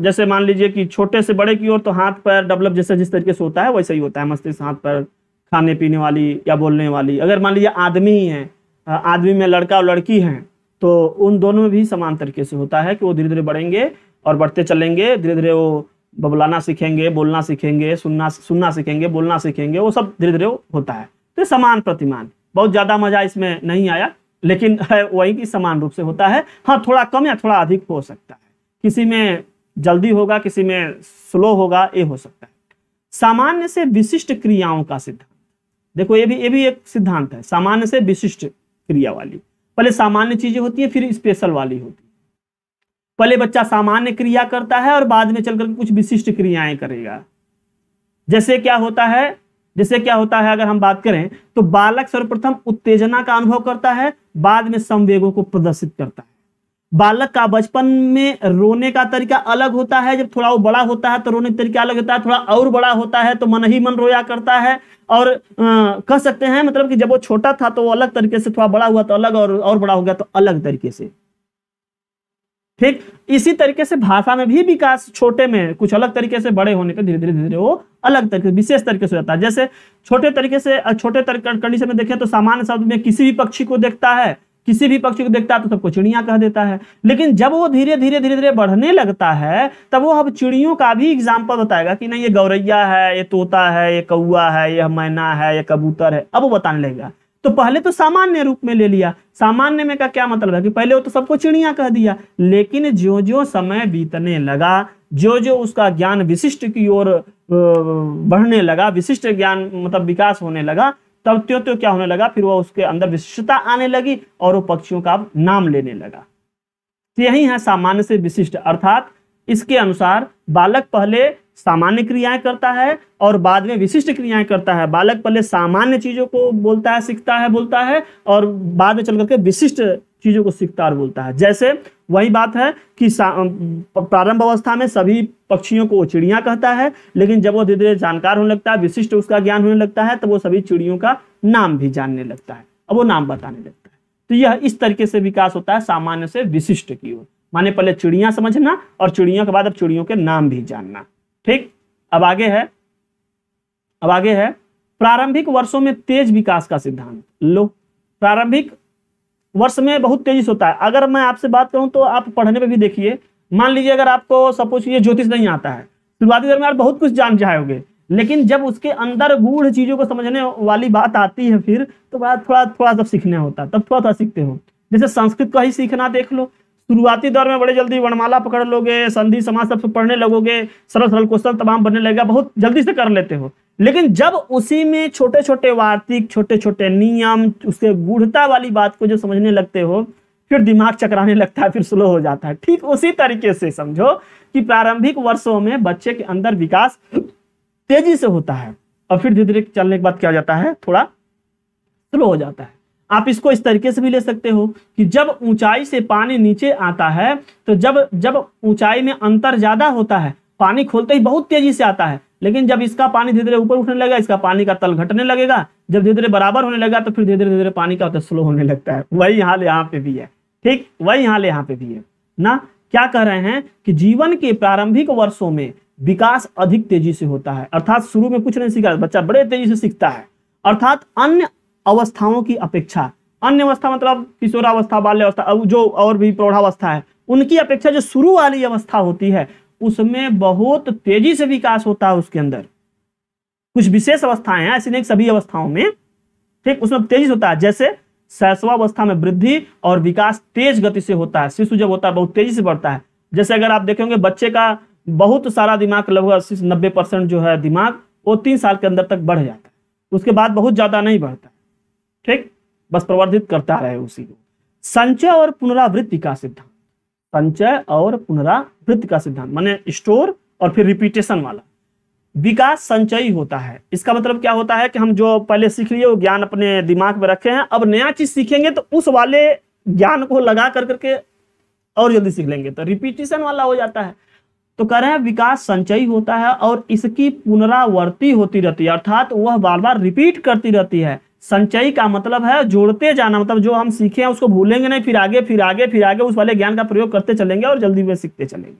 जैसे मान लीजिए कि छोटे से बड़े की ओर तो हाथ पैर डेवलप जैसे जिस तरीके से होता है वैसे ही होता है मस्तिष्क हाथ पैर खाने पीने वाली या बोलने वाली अगर मान लीजिए आदमी है आदमी में लड़का और लड़की है तो उन दोनों में भी समान तरीके से होता है कि वो धीरे धीरे बढ़ेंगे और बढ़ते चलेंगे धीरे धीरे वो बबलाना सीखेंगे बोलना सीखेंगे सुनना सुनना सीखेंगे बोलना सीखेंगे वो सब धीरे धीरे होता है तो समान प्रतिमान बहुत ज़्यादा मजा इसमें नहीं आया लेकिन वही की समान रूप से होता है हाँ थोड़ा कम या थोड़ा अधिक हो सकता है किसी में जल्दी होगा किसी में स्लो होगा ये हो सकता है सामान्य से विशिष्ट क्रियाओं का सिद्धांत देखो ये भी ये भी एक सिद्धांत है सामान्य से विशिष्ट क्रिया वाली पहले सामान्य चीजें होती है फिर स्पेशल वाली होती है पहले बच्चा सामान्य क्रिया करता है और बाद में चलकर कुछ विशिष्ट क्रियाएं करेगा जैसे क्या होता है जैसे क्या होता है अगर हम बात करें तो बालक सर्वप्रथम उत्तेजना का अनुभव करता है बाद में संवेगों को प्रदर्शित करता है बालक का बचपन में रोने का तरीका अलग होता है जब थोड़ा वो बड़ा होता है तो रोने का तरीका अलग होता है थोड़ा और बड़ा होता है तो मन ही मन रोया करता है और आ, कह सकते हैं मतलब कि जब वो छोटा था तो वो अलग तरीके से थोड़ा बड़ा हुआ तो अलग और, और बड़ा हो गया तो अलग तरीके से ठीक इसी तरीके से भाषा में भी विकास छोटे में कुछ अलग तरीके से बड़े होने पर धीरे धीरे धीरे वो अलग तरीके विशेष तरीके से हो जाता है जैसे छोटे तरीके से छोटे कंडीशन में देखें तो सामान्य शब्द में किसी भी पक्षी को देखता है किसी भी पक्षी को देखता है तो सबको चिड़िया कह देता है लेकिन जब वो धीरे धीरे धीरे धीरे बढ़ने लगता है तब वो अब चिड़ियों का भी एग्जाम्पल बताएगा कि नहीं ये गौरैया है ये तोता है ये कौआ है ये मैना है ये कबूतर है अब वो बताने लगेगा तो पहले तो सामान्य रूप में ले लिया सामान्य में का क्या मतलब है कि पहले वो तो सबको चिड़िया कह दिया लेकिन जो जो समय बीतने लगा जो जो उसका ज्ञान विशिष्ट की ओर बढ़ने लगा विशिष्ट ज्ञान मतलब विकास होने लगा तब त्यो त्यो क्या होने लगा फिर वह उसके अंदर विशिष्टता आने लगी और वो पक्षियों का नाम लेने लगा तो यही है सामान्य से विशिष्ट अर्थात इसके अनुसार बालक पहले सामान्य क्रियाएं करता है और बाद में विशिष्ट क्रियाएं करता है बालक पहले सामान्य चीज़ों को बोलता है सीखता है बोलता है और बाद में चल करके विशिष्ट चीज़ों को सीखता और बोलता है जैसे वही बात है कि प्रारंभ अवस्था में सभी पक्षियों को चिड़िया कहता है लेकिन जब वो धीरे धीरे जानकार होने लगता है विशिष्ट उसका ज्ञान होने लगता है तो वो सभी चिड़ियों का नाम भी जानने लगता है अब वो नाम बताने लगता है तो यह इस तरीके से विकास होता है सामान्य से विशिष्ट की ओर माने पहले चिड़िया समझना और चिड़ियों के बाद अब चिड़ियों के नाम भी जानना ठीक अब आगे है अब आगे है प्रारंभिक वर्षों में तेज विकास का सिद्धांत लो प्रारंभिक वर्ष में बहुत तेजी से होता है अगर मैं आपसे बात करूं तो आप पढ़ने में भी देखिए मान लीजिए अगर आपको सपोज ये ज्योतिष नहीं आता है शुरुआती आप बहुत कुछ जान चाहोगे लेकिन जब उसके अंदर गूढ़ चीजों को समझने वाली बात आती है फिर तो थोड़ा थोड़ा सब सीखने होता है तब थोड़ा थोड़ा सीखते हो जैसे संस्कृत का ही सीखना देख लो शुरुआती दौर में बड़े जल्दी वर्णमाला पकड़ लोगे संधि समाज सब पढ़ने लगोगे सरल सरल क्वेश्चन तमाम बनने लगेगा बहुत जल्दी से कर लेते हो लेकिन जब उसी में छोटे छोटे वार्तिक छोटे छोटे नियम उसके गूढ़ता वाली बात को जब समझने लगते हो फिर दिमाग चकराने लगता है फिर स्लो हो जाता है ठीक उसी तरीके से समझो कि प्रारंभिक वर्षों में बच्चे के अंदर विकास तेजी से होता है और फिर धीरे धीरे चलने के बाद क्या हो जाता है थोड़ा स्लो हो जाता है आप इसको इस तरीके से भी ले सकते हो कि जब ऊंचाई से पानी नीचे आता है तो जब जब ऊंचाई में अंतर ज्यादा होता है पानी खोलते ही बहुत तेजी से आता है लेकिन जब इसका पानी धीरे धीरे ऊपर उठने लगेगा इसका पानी का तल घटने लगेगा जब धीरे धीरे बराबर होने लगेगा तो फिर धीरे धीरे धीरे पानी का तो स्लो होने लगता है वही हाल यहाँ पे भी है ठीक वही हाल यहाँ पे भी है ना क्या कह रहे हैं कि जीवन के प्रारंभिक वर्षों में विकास अधिक तेजी से होता है अर्थात शुरू में कुछ नहीं सीखा बच्चा बड़े तेजी से सीखता है अर्थात अन्य अवस्थाओं की अपेक्षा अन्य अवस्था मतलब किशोरावस्था बाल्यावस्था अब जो और भी प्रौढ़ावस्था है उनकी अपेक्षा जो शुरू वाली अवस्था होती है उसमें बहुत तेजी से विकास होता है उसके अंदर कुछ विशेष अवस्थाएं हैं ऐसी नहीं सभी अवस्थाओं में ठीक उसमें तेजी होता है जैसे शैशवावस्था में वृद्धि और विकास तेज गति से होता है शिशु जब होता है बहुत तेजी से बढ़ता है जैसे अगर आप देखेंगे बच्चे का बहुत सारा दिमाग लगभग अस्सी से नब्बे परसेंट जो है दिमाग वो तीन साल के अंदर तक बढ़ जाता है उसके बाद बहुत ज़्यादा नहीं बढ़ता ठीक बस प्रवर्धित करता रहे उसी को संचय और पुनरावृत्ति का सिद्धांत संचय और पुनरावृत्ति का सिद्धांत माने स्टोर और फिर रिपीटेशन वाला विकास संचयी होता है इसका मतलब क्या होता है कि हम जो पहले सीख लिए वो ज्ञान अपने दिमाग में रखे हैं अब नया चीज सीखेंगे तो उस वाले ज्ञान को लगा कर करके और जल्दी सीख लेंगे तो रिपीटेशन वाला हो जाता है तो कह रहे हैं विकास संचयी होता है और इसकी पुनरावर्ती होती रहती है अर्थात वह बार बार रिपीट करती रहती है संचयी का मतलब है जोड़ते जाना मतलब जो हम सीखे हैं उसको भूलेंगे नहीं फिर आगे फिर आगे फिर आगे उस वाले ज्ञान का प्रयोग करते चलेंगे और जल्दी में सीखते चलेंगे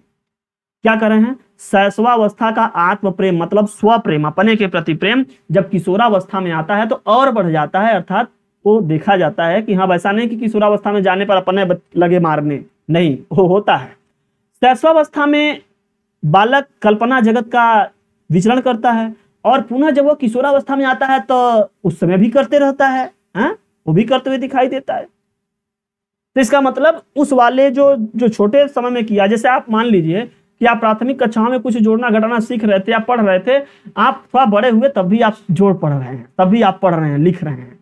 क्या कर रहे हैं शैशवावस्था का आत्म प्रेम मतलब स्व प्रेम अपने के प्रति प्रेम जब किशोरावस्था में आता है तो और बढ़ जाता है अर्थात वो देखा जाता है कि हाँ वैसा नहीं कि किशोरावस्था में जाने पर अपने लगे मारने नहीं हो, होता है शैशवावस्था में बालक कल्पना जगत का विचरण करता है और पुनः जब वो किशोरावस्था में आता है तो उस समय भी करते रहता है हा? वो भी करते हुए दिखाई देता है तो इसका मतलब उस वाले जो जो छोटे समय में किया जैसे आप मान लीजिए कि आप प्राथमिक कक्षाओं में कुछ जोड़ना घटाना सीख रहे थे या पढ़ रहे थे आप थोड़ा बड़े हुए तब भी आप जोड़ पढ़ रहे हैं तब भी आप पढ़ रहे हैं लिख रहे हैं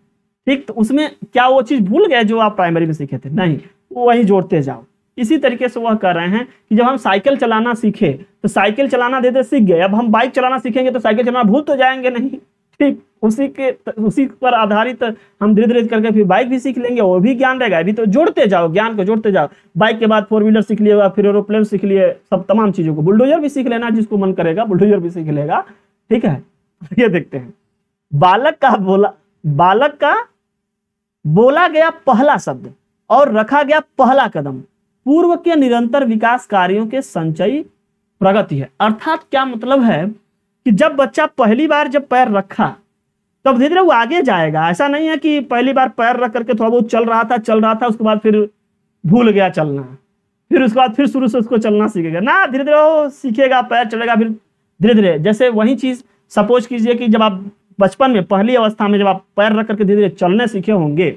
ठीक तो उसमें क्या वो चीज़ भूल गए जो आप प्राइमरी में सीखे थे नहीं वही जोड़ते जाओ इसी तरीके से वह कर रहे हैं कि जब हम साइकिल चलाना सीखे तो साइकिल चलाना धीरे सीख गए अब हम बाइक चलाना सीखेंगे तो साइकिल चलाना भूल तो जाएंगे नहीं ठीक उसी के उसी पर आधारित हम धीरे धीरे करके फिर बाइक भी सीख लेंगे और भी ज्ञान रहेगा अभी तो जोड़ते जाओ ज्ञान को जोड़ते जाओ बाइक के बाद फोर व्हीलर सीख लिएगा फिर एरोप्लेन सीख लिए सब तमाम चीज़ों को बुलडोजर भी सीख लेना जिसको मन करेगा बुलडोजर भी सीख लेगा ठीक है तो ये देखते हैं बालक का बोला बालक का बोला गया पहला शब्द और रखा गया पहला कदम पूर्व के निरंतर विकास कार्यों के संचयी प्रगति है अर्थात क्या मतलब है कि जब बच्चा पहली बार जब पैर रखा तब धीरे धीरे वो आगे जाएगा ऐसा नहीं है कि पहली बार पैर रख करके थोड़ा बहुत चल रहा था चल रहा था उसके बाद फिर भूल गया चलना फिर उसके बाद फिर शुरू से उसको चलना सीखेगा ना धीरे धीरे वो सीखेगा पैर चलेगा फिर धीरे धीरे जैसे वही चीज़ सपोज कीजिए कि जब आप बचपन में पहली अवस्था में जब आप पैर रख करके धीरे धीरे चलने सीखे होंगे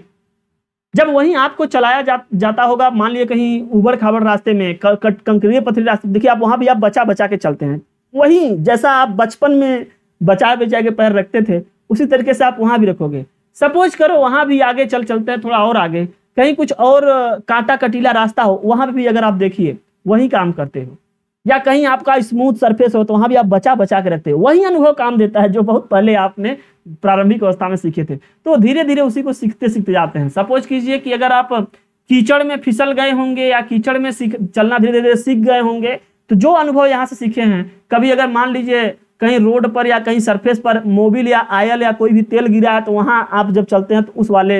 जब वहीं आपको चलाया जा, जाता होगा मान लिए कहीं उबड़ खाबड़ रास्ते में कंकरीय पथरी रास्ते देखिए आप वहाँ भी आप बचा बचा के चलते हैं वहीं जैसा आप बचपन में बचा बचा के पैर रखते थे उसी तरीके से आप वहाँ भी रखोगे सपोज करो वहाँ भी आगे चल चलते हैं थोड़ा और आगे कहीं कुछ और कांटा कटीला रास्ता हो वहां पर भी अगर आप देखिए वहीं काम करते हो या कहीं आपका स्मूथ सरफेस हो तो वहां भी आप बचा बचा के रखते हो वही अनुभव काम देता है जो बहुत पहले आपने प्रारंभिक अवस्था में सीखे थे तो धीरे धीरे उसी को सीखते सीखते जाते हैं सपोज कीजिए कि अगर आप कीचड़ में फिसल गए होंगे या कीचड़ में सीख चलना धीरे धीरे सीख गए होंगे तो जो अनुभव यहाँ से सीखे हैं कभी अगर मान लीजिए कहीं रोड पर या कहीं सरफेस पर मोबिल या आयल या कोई भी तेल गिरा है तो वहाँ आप जब चलते हैं तो उस वाले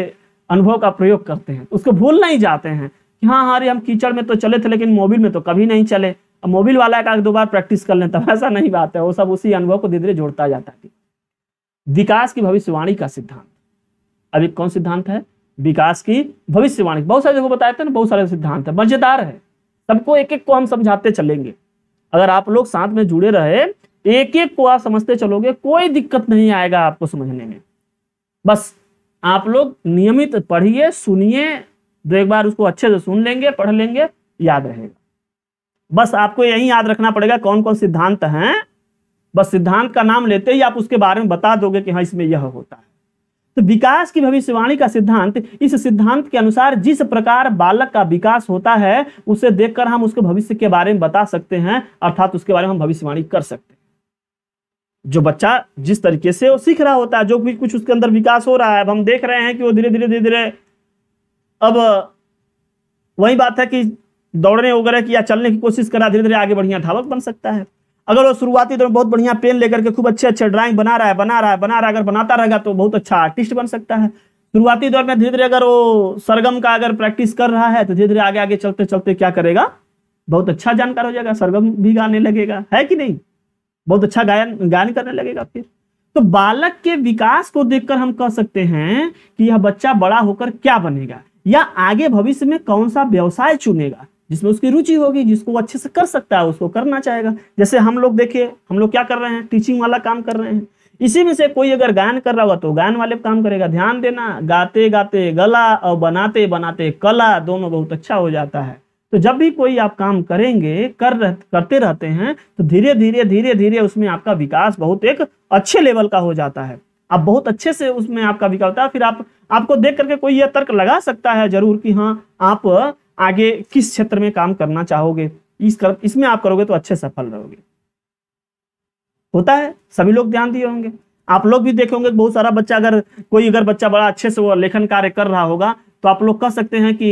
अनुभव का प्रयोग करते हैं उसको भूल नहीं जाते हैं हाँ, हाँ अरे हम कीचड़ में तो चले थे लेकिन मोबिल में तो कभी नहीं चले अब मोबिल वाला का दो बार प्रैक्टिस कर लें तब ऐसा नहीं बात है वो सब उसी अनुभव को धीरे धीरे जोड़ता जाता है विकास की भविष्यवाणी का सिद्धांत अभी कौन सिद्धांत है विकास की भविष्यवाणी बहुत सारे जगह बताए थे ना बहुत सारे सिद्धांत है मजेदार है सबको एक एक को हम समझाते चलेंगे अगर आप लोग साथ में जुड़े रहे एक एक को आप समझते चलोगे कोई दिक्कत नहीं आएगा आपको समझने में बस आप लोग नियमित पढ़िए सुनिए दो एक बार उसको अच्छे से सुन लेंगे पढ़ लेंगे याद रहेगा बस आपको यही याद रखना पड़ेगा कौन कौन सिद्धांत हैं बस सिद्धांत का नाम लेते ही आप उसके बारे में बता दोगे कि हाँ इसमें यह होता है तो विकास की भविष्यवाणी का सिद्धांत इस सिद्धांत के अनुसार जिस प्रकार बालक का विकास होता है उसे देखकर हम उसके भविष्य के बारे में बता सकते हैं अर्थात उसके बारे में हम भविष्यवाणी कर सकते हैं जो बच्चा जिस तरीके से वो सीख रहा होता है जो भी कुछ उसके अंदर विकास हो रहा है अब हम देख रहे हैं कि वो धीरे धीरे धीरे धीरे अब वही बात है कि दौड़ने वगैरह की या चलने की कोशिश करा धीरे धीरे आगे बढ़िया धावक बन सकता है अगर वो शुरुआती दौर में बहुत बढ़िया पेन लेकर के खूब अच्छे अच्छे ड्राइंग बना रहा है बना रहा है बना रहा है अगर बनाता रहेगा तो बहुत अच्छा आर्टिस्ट बन सकता है शुरुआती दौर में धीरे धीरे अगर वो सरगम का अगर प्रैक्टिस कर रहा है तो धीरे धीरे आगे आगे चलते चलते क्या करेगा बहुत अच्छा जानकार हो जाएगा सरगम भी गाने लगेगा है कि नहीं बहुत अच्छा गायन गायन करने लगेगा फिर तो बालक के विकास को देखकर हम कह सकते हैं कि यह बच्चा बड़ा होकर क्या बनेगा या आगे भविष्य में कौन सा व्यवसाय चुनेगा जिसमें उसकी रुचि होगी जिसको वो अच्छे से कर सकता है उसको करना चाहेगा जैसे हम लोग देखिए हम लोग क्या कर रहे हैं टीचिंग वाला काम कर रहे हैं इसी में से कोई अगर गायन कर रहा होगा तो गायन वाले काम करेगा ध्यान देना गाते गाते गला और बनाते बनाते कला दोनों बहुत अच्छा हो जाता है तो जब भी कोई आप काम करेंगे कर रह, करते रहते हैं तो धीरे धीरे धीरे धीरे उसमें आपका विकास बहुत एक अच्छे लेवल का हो जाता है आप बहुत अच्छे से उसमें आपका विकल्प होता है फिर आप आपको देख करके कोई यह तर्क लगा सकता है जरूर कि हाँ आप आगे किस क्षेत्र में काम करना चाहोगे इस कर, इसमें आप करोगे तो अच्छे सफल रहोगे होता है सभी लोग ध्यान दिए होंगे आप लोग भी देखे होंगे बहुत सारा बच्चा अगर कोई अगर बच्चा बड़ा अच्छे से वो लेखन कार्य कर रहा होगा तो आप लोग कह सकते हैं कि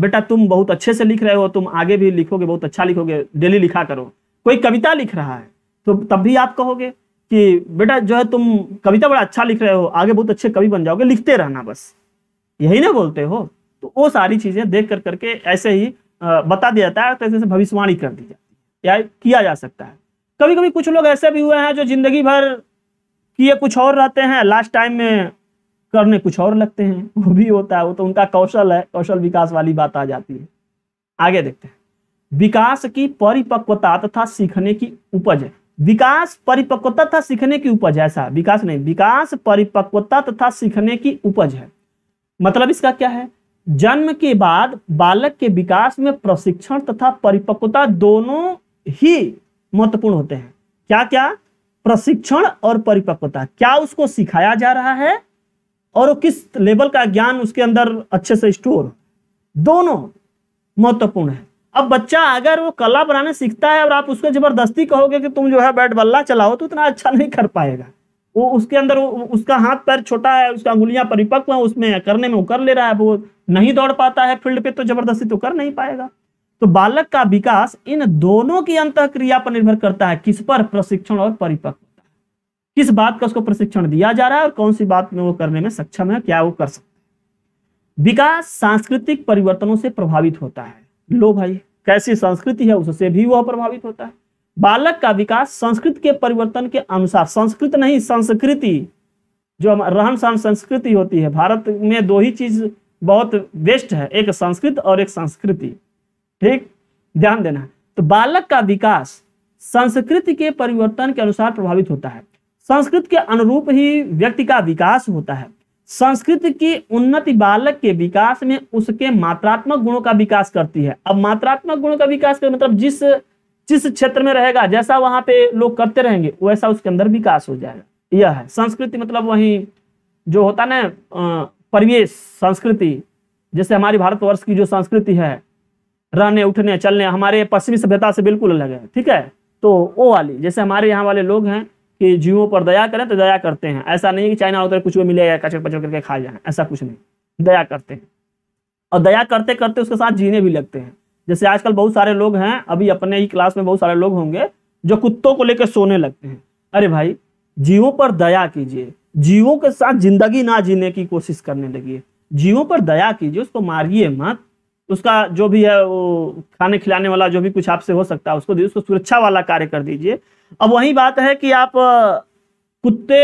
बेटा तुम बहुत अच्छे से लिख रहे हो तुम आगे भी लिखोगे बहुत अच्छा लिखोगे डेली लिखा करो कोई कविता लिख रहा है तो तब भी आप कहोगे कि बेटा जो है तुम कविता बड़ा अच्छा लिख रहे हो आगे बहुत अच्छे कवि बन जाओगे लिखते रहना बस यही ना बोलते हो तो वो सारी चीजें देख कर करके ऐसे ही बता दिया जाता है तो ऐसे भविष्यवाणी कर दी जाती है या किया जा सकता है कभी कभी कुछ लोग ऐसे भी हुए हैं जो जिंदगी भर किए कुछ और रहते हैं लास्ट टाइम में करने कुछ और लगते हैं वो भी होता है वो तो उनका कौशल है कौशल विकास वाली बात आ जाती है आगे देखते हैं विकास की परिपक्वता तथा सीखने की उपज है विकास परिपक्वता तथा सीखने की उपज है ऐसा विकास नहीं विकास परिपक्वता तथा सीखने की उपज है मतलब इसका क्या है जन्म के बाद बालक के विकास में प्रशिक्षण तथा परिपक्वता दोनों ही महत्वपूर्ण होते हैं क्या क्या प्रशिक्षण और परिपक्वता क्या उसको सिखाया जा रहा है और वो किस लेवल का ज्ञान उसके अंदर अच्छे से स्टोर दोनों महत्वपूर्ण है अब बच्चा अगर वो कला बनाना सीखता है और आप उसको जबरदस्ती कहोगे कि तुम जो है बैट बल्ला चलाओ तो उतना अच्छा नहीं कर पाएगा वो उसके अंदर वो, उसका हाथ पैर छोटा है उसका अंगुलियां परिपक्व है उसमें करने में वो कर ले रहा है वो नहीं दौड़ पाता है फील्ड पे तो जबरदस्ती तो कर नहीं पाएगा तो बालक का विकास इन दोनों की अंत क्रिया पर निर्भर करता है किस पर प्रशिक्षण और परिपक्वता किस बात का उसको प्रशिक्षण दिया जा रहा है और कौन सी बात में वो करने में सक्षम है क्या वो कर सकता है विकास सांस्कृतिक परिवर्तनों से प्रभावित होता है लो भाई कैसी संस्कृति है उससे भी वह प्रभावित होता है बालक का विकास संस्कृत के परिवर्तन के अनुसार संस्कृत नहीं संस्कृति जो रहन सहन संस्कृति होती है भारत में दो ही चीज बहुत बेस्ट है एक संस्कृत और एक संस्कृति ठीक ध्यान देना तो बालक का विकास संस्कृति के परिवर्तन के अनुसार प्रभावित होता है संस्कृत के अनुरूप ही व्यक्ति का विकास होता है संस्कृत की उन्नति बालक के विकास में उसके मात्रात्मक गुणों का विकास करती है अब मात्रात्मक गुणों का विकास कर मतलब जिस जिस क्षेत्र में रहेगा जैसा वहां पे लोग करते रहेंगे वैसा उसके अंदर विकास हो जाएगा यह है संस्कृति मतलब वही जो होता ना परिवेश संस्कृति जैसे हमारी भारतवर्ष की जो संस्कृति है रहने उठने चलने हमारे पश्चिमी सभ्यता से बिल्कुल अलग है ठीक है तो वो वाली जैसे हमारे यहाँ वाले लोग हैं कि जीवों पर दया करें तो दया करते हैं ऐसा नहीं कि चाइना उधर कुछ भी मिलेगा कचर पचर करके खा जाए ऐसा कुछ नहीं दया करते हैं और दया करते करते उसके साथ जीने भी लगते हैं जैसे आजकल बहुत सारे लोग हैं अभी अपने ही क्लास में बहुत सारे लोग होंगे जो कुत्तों को लेकर सोने लगते हैं अरे भाई जीवों पर दया कीजिए जीवों के साथ जिंदगी ना जीने की कोशिश करने लगी जीवों पर दया कीजिए उसको मारिए मत उसका जो भी है वो खाने खिलाने वाला जो भी कुछ आपसे हो सकता है उसको दीजिए उसको सुरक्षा वाला कार्य कर दीजिए अब वही बात है कि आप कुत्ते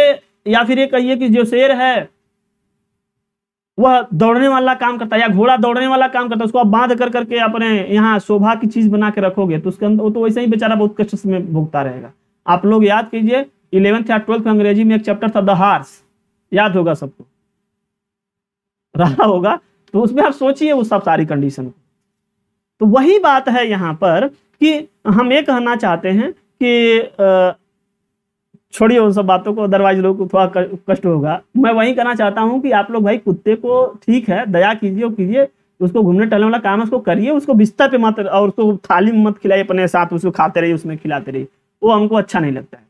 या फिर ये कहिए कि जो शेर है वह दौड़ने वाला काम करता है या घोड़ा दौड़ने वाला काम करता है उसको आप बांध कर करके अपने यहाँ शोभा की चीज बना के रखोगे तो उसके अंदर वो तो वैसे ही बेचारा बहुत कष्ट में भुगता रहेगा आप लोग याद कीजिए इलेवेंथ या ट्वेल्थ अंग्रेजी में एक चैप्टर था द हार्स याद होगा सबको रहा होगा तो उसमें आप सोचिए उस सब सारी कंडीशन तो वही बात है यहाँ पर कि हम ये कहना चाहते हैं कि छोड़िए उन सब बातों को अदरवाइज लोग को थोड़ा कष्ट होगा मैं वही कहना चाहता हूँ कि आप लोग भाई कुत्ते को ठीक है दया कीजिए और कीजिए उसको घूमने टहलने वाला काम है उसको करिए उसको बिस्तर पे मत और उसको थाली में मत खिलाइए अपने साथ उसको खाते रहिए उसमें खिलाते रहिए वो हमको अच्छा नहीं लगता है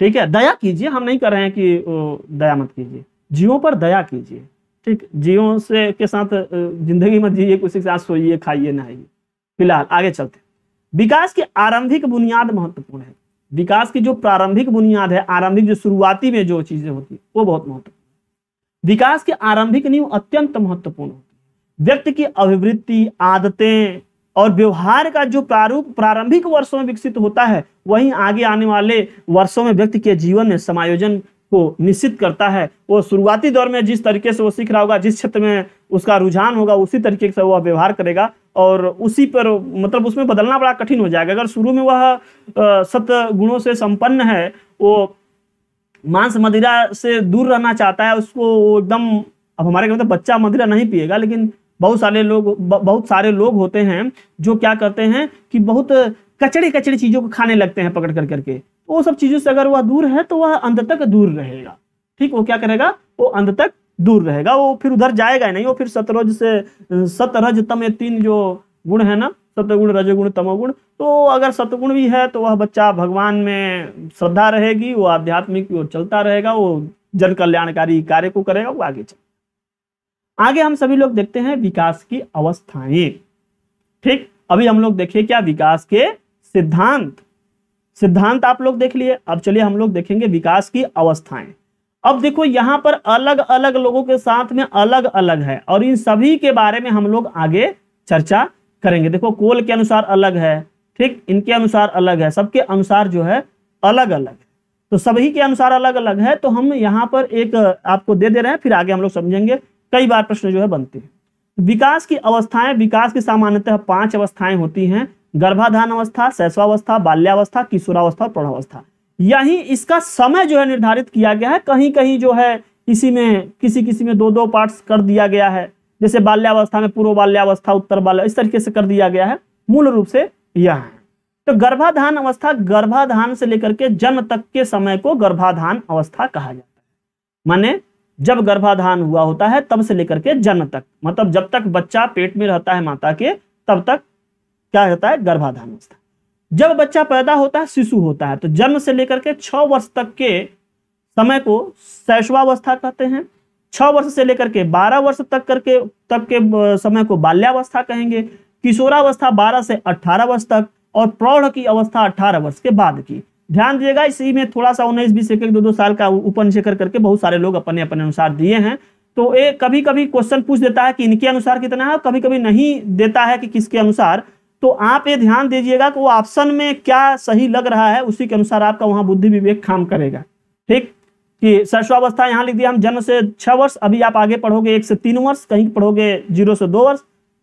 ठीक है दया कीजिए हम नहीं कर रहे हैं कि दया मत कीजिए जीवों पर दया कीजिए ठीक जीवों से के साथ जिंदगी मत जिए किसी के साथ सोइए खाइए नहाइए फिलहाल आगे चलते विकास की आरंभिक बुनियाद महत्वपूर्ण है विकास की जो प्रारंभिक बुनियाद है आरंभिक जो शुरुआती में जो चीजें होती है वो बहुत महत्वपूर्ण विकास की आरंभिक नींव अत्यंत महत्वपूर्ण होती है व्यक्ति की अभिवृत्ति आदतें और व्यवहार का जो प्रारूप प्रारंभिक वर्षों में विकसित होता है वहीं आगे आने वाले वर्षों में व्यक्ति के जीवन में समायोजन को निश्चित करता है वो शुरुआती दौर में जिस तरीके से वो सीख रहा होगा जिस क्षेत्र में उसका रुझान होगा उसी तरीके से वह व्यवहार करेगा और उसी पर मतलब उसमें बदलना बड़ा कठिन हो जाएगा अगर शुरू में वह सत गुणों से संपन्न है वो मांस मदिरा से दूर रहना चाहता है उसको एकदम अब हमारे घर में तो बच्चा मदिरा नहीं पिएगा लेकिन बहुत सारे लोग बहुत सारे लोग होते हैं जो क्या करते हैं कि बहुत कचड़े कचड़े चीजों को खाने लगते हैं पकड़ कर करके तो वो सब चीजों से अगर वह दूर है तो वह अंत तक दूर रहेगा ठीक वो क्या करेगा वो अंत तक दूर रहेगा वो फिर उधर जाएगा नहीं वो फिर सतरज से सतरज तम तीन जो गुण है ना सतगुण रजगुण तमोगुण तो अगर सतगुण भी है तो वह बच्चा भगवान में श्रद्धा रहेगी वो आध्यात्मिक वो चलता रहेगा वो जन कल्याणकारी कार्य को करेगा वो आगे चल आगे हम सभी लोग देखते हैं विकास की अवस्थाएं ठीक अभी हम लोग देखें क्या विकास के सिद्धांत सिद्धांत आप लोग देख लिए अब चलिए हम लोग देखेंगे विकास की अवस्थाएं अब देखो यहाँ पर अलग अलग लोगों के साथ में अलग अलग है और इन सभी के बारे में हम लोग आगे चर्चा करेंगे देखो कोल के अनुसार अलग है ठीक इनके अनुसार अलग है सबके अनुसार जो है अलग अलग है तो सभी के अनुसार अलग अलग है तो हम यहाँ पर एक आपको दे दे रहे हैं फिर आगे हम लोग समझेंगे कई बार प्रश्न जो है बनते हैं विकास की अवस्थाएं विकास की सामान्यतः पांच अवस्थाएं होती हैं गर्भाधान अवस्था शैशवावस्था बाल्यावस्था किशोरावस्था और प्रणावस्था यही इसका समय जो है निर्धारित किया गया है कहीं कहीं जो है इसी में किसी किसी में दो दो पार्ट्स कर दिया गया है जैसे बाल्यावस्था में पूर्व बाल्यावस्था उत्तर बाल्य इस तरीके से कर दिया गया है मूल रूप से यह है तो गर्भाधान अवस्था गर्भाधान से लेकर के जन्म तक के समय को गर्भाधान अवस्था कहा जाता है माने जब गर्भाधान हुआ होता है तब से लेकर के जन्म तक मतलब जब तक बच्चा पेट में रहता है माता के तब तक क्या होता है गर्भाधान अवस्था जब बच्चा पैदा होता है शिशु होता है तो जन्म से लेकर के छ वर्ष तक के समय को शैशवावस्था कहते हैं छह वर्ष से लेकर के बारह वर्ष तक करके तक के समय को बाल्यावस्था कहेंगे किशोरावस्था बारह से अठारह वर्ष तक और प्रौढ़ की अवस्था अठारह वर्ष के बाद की ध्यान दीजिएगा इसी में थोड़ा सा उन्नीस बीस एक दो दो साल का ऊपर नीचे कर करके बहुत सारे लोग अपने अपने अनुसार दिए हैं तो ये कभी कभी क्वेश्चन पूछ देता है कि इनके अनुसार कितना है कभी कभी नहीं देता है कि किसके अनुसार तो आप ये ध्यान दीजिएगा कि वो ऑप्शन में क्या सही लग रहा है उसी के अनुसार आपका वहां बुद्धि विवेक काम करेगा ठीक कि सरस्वावस्था यहाँ लिख दिया हम जन्म से छह वर्ष अभी आप आगे पढ़ोगे एक से तीन वर्ष कहीं पढ़ोगे जीरो से दो वर्ष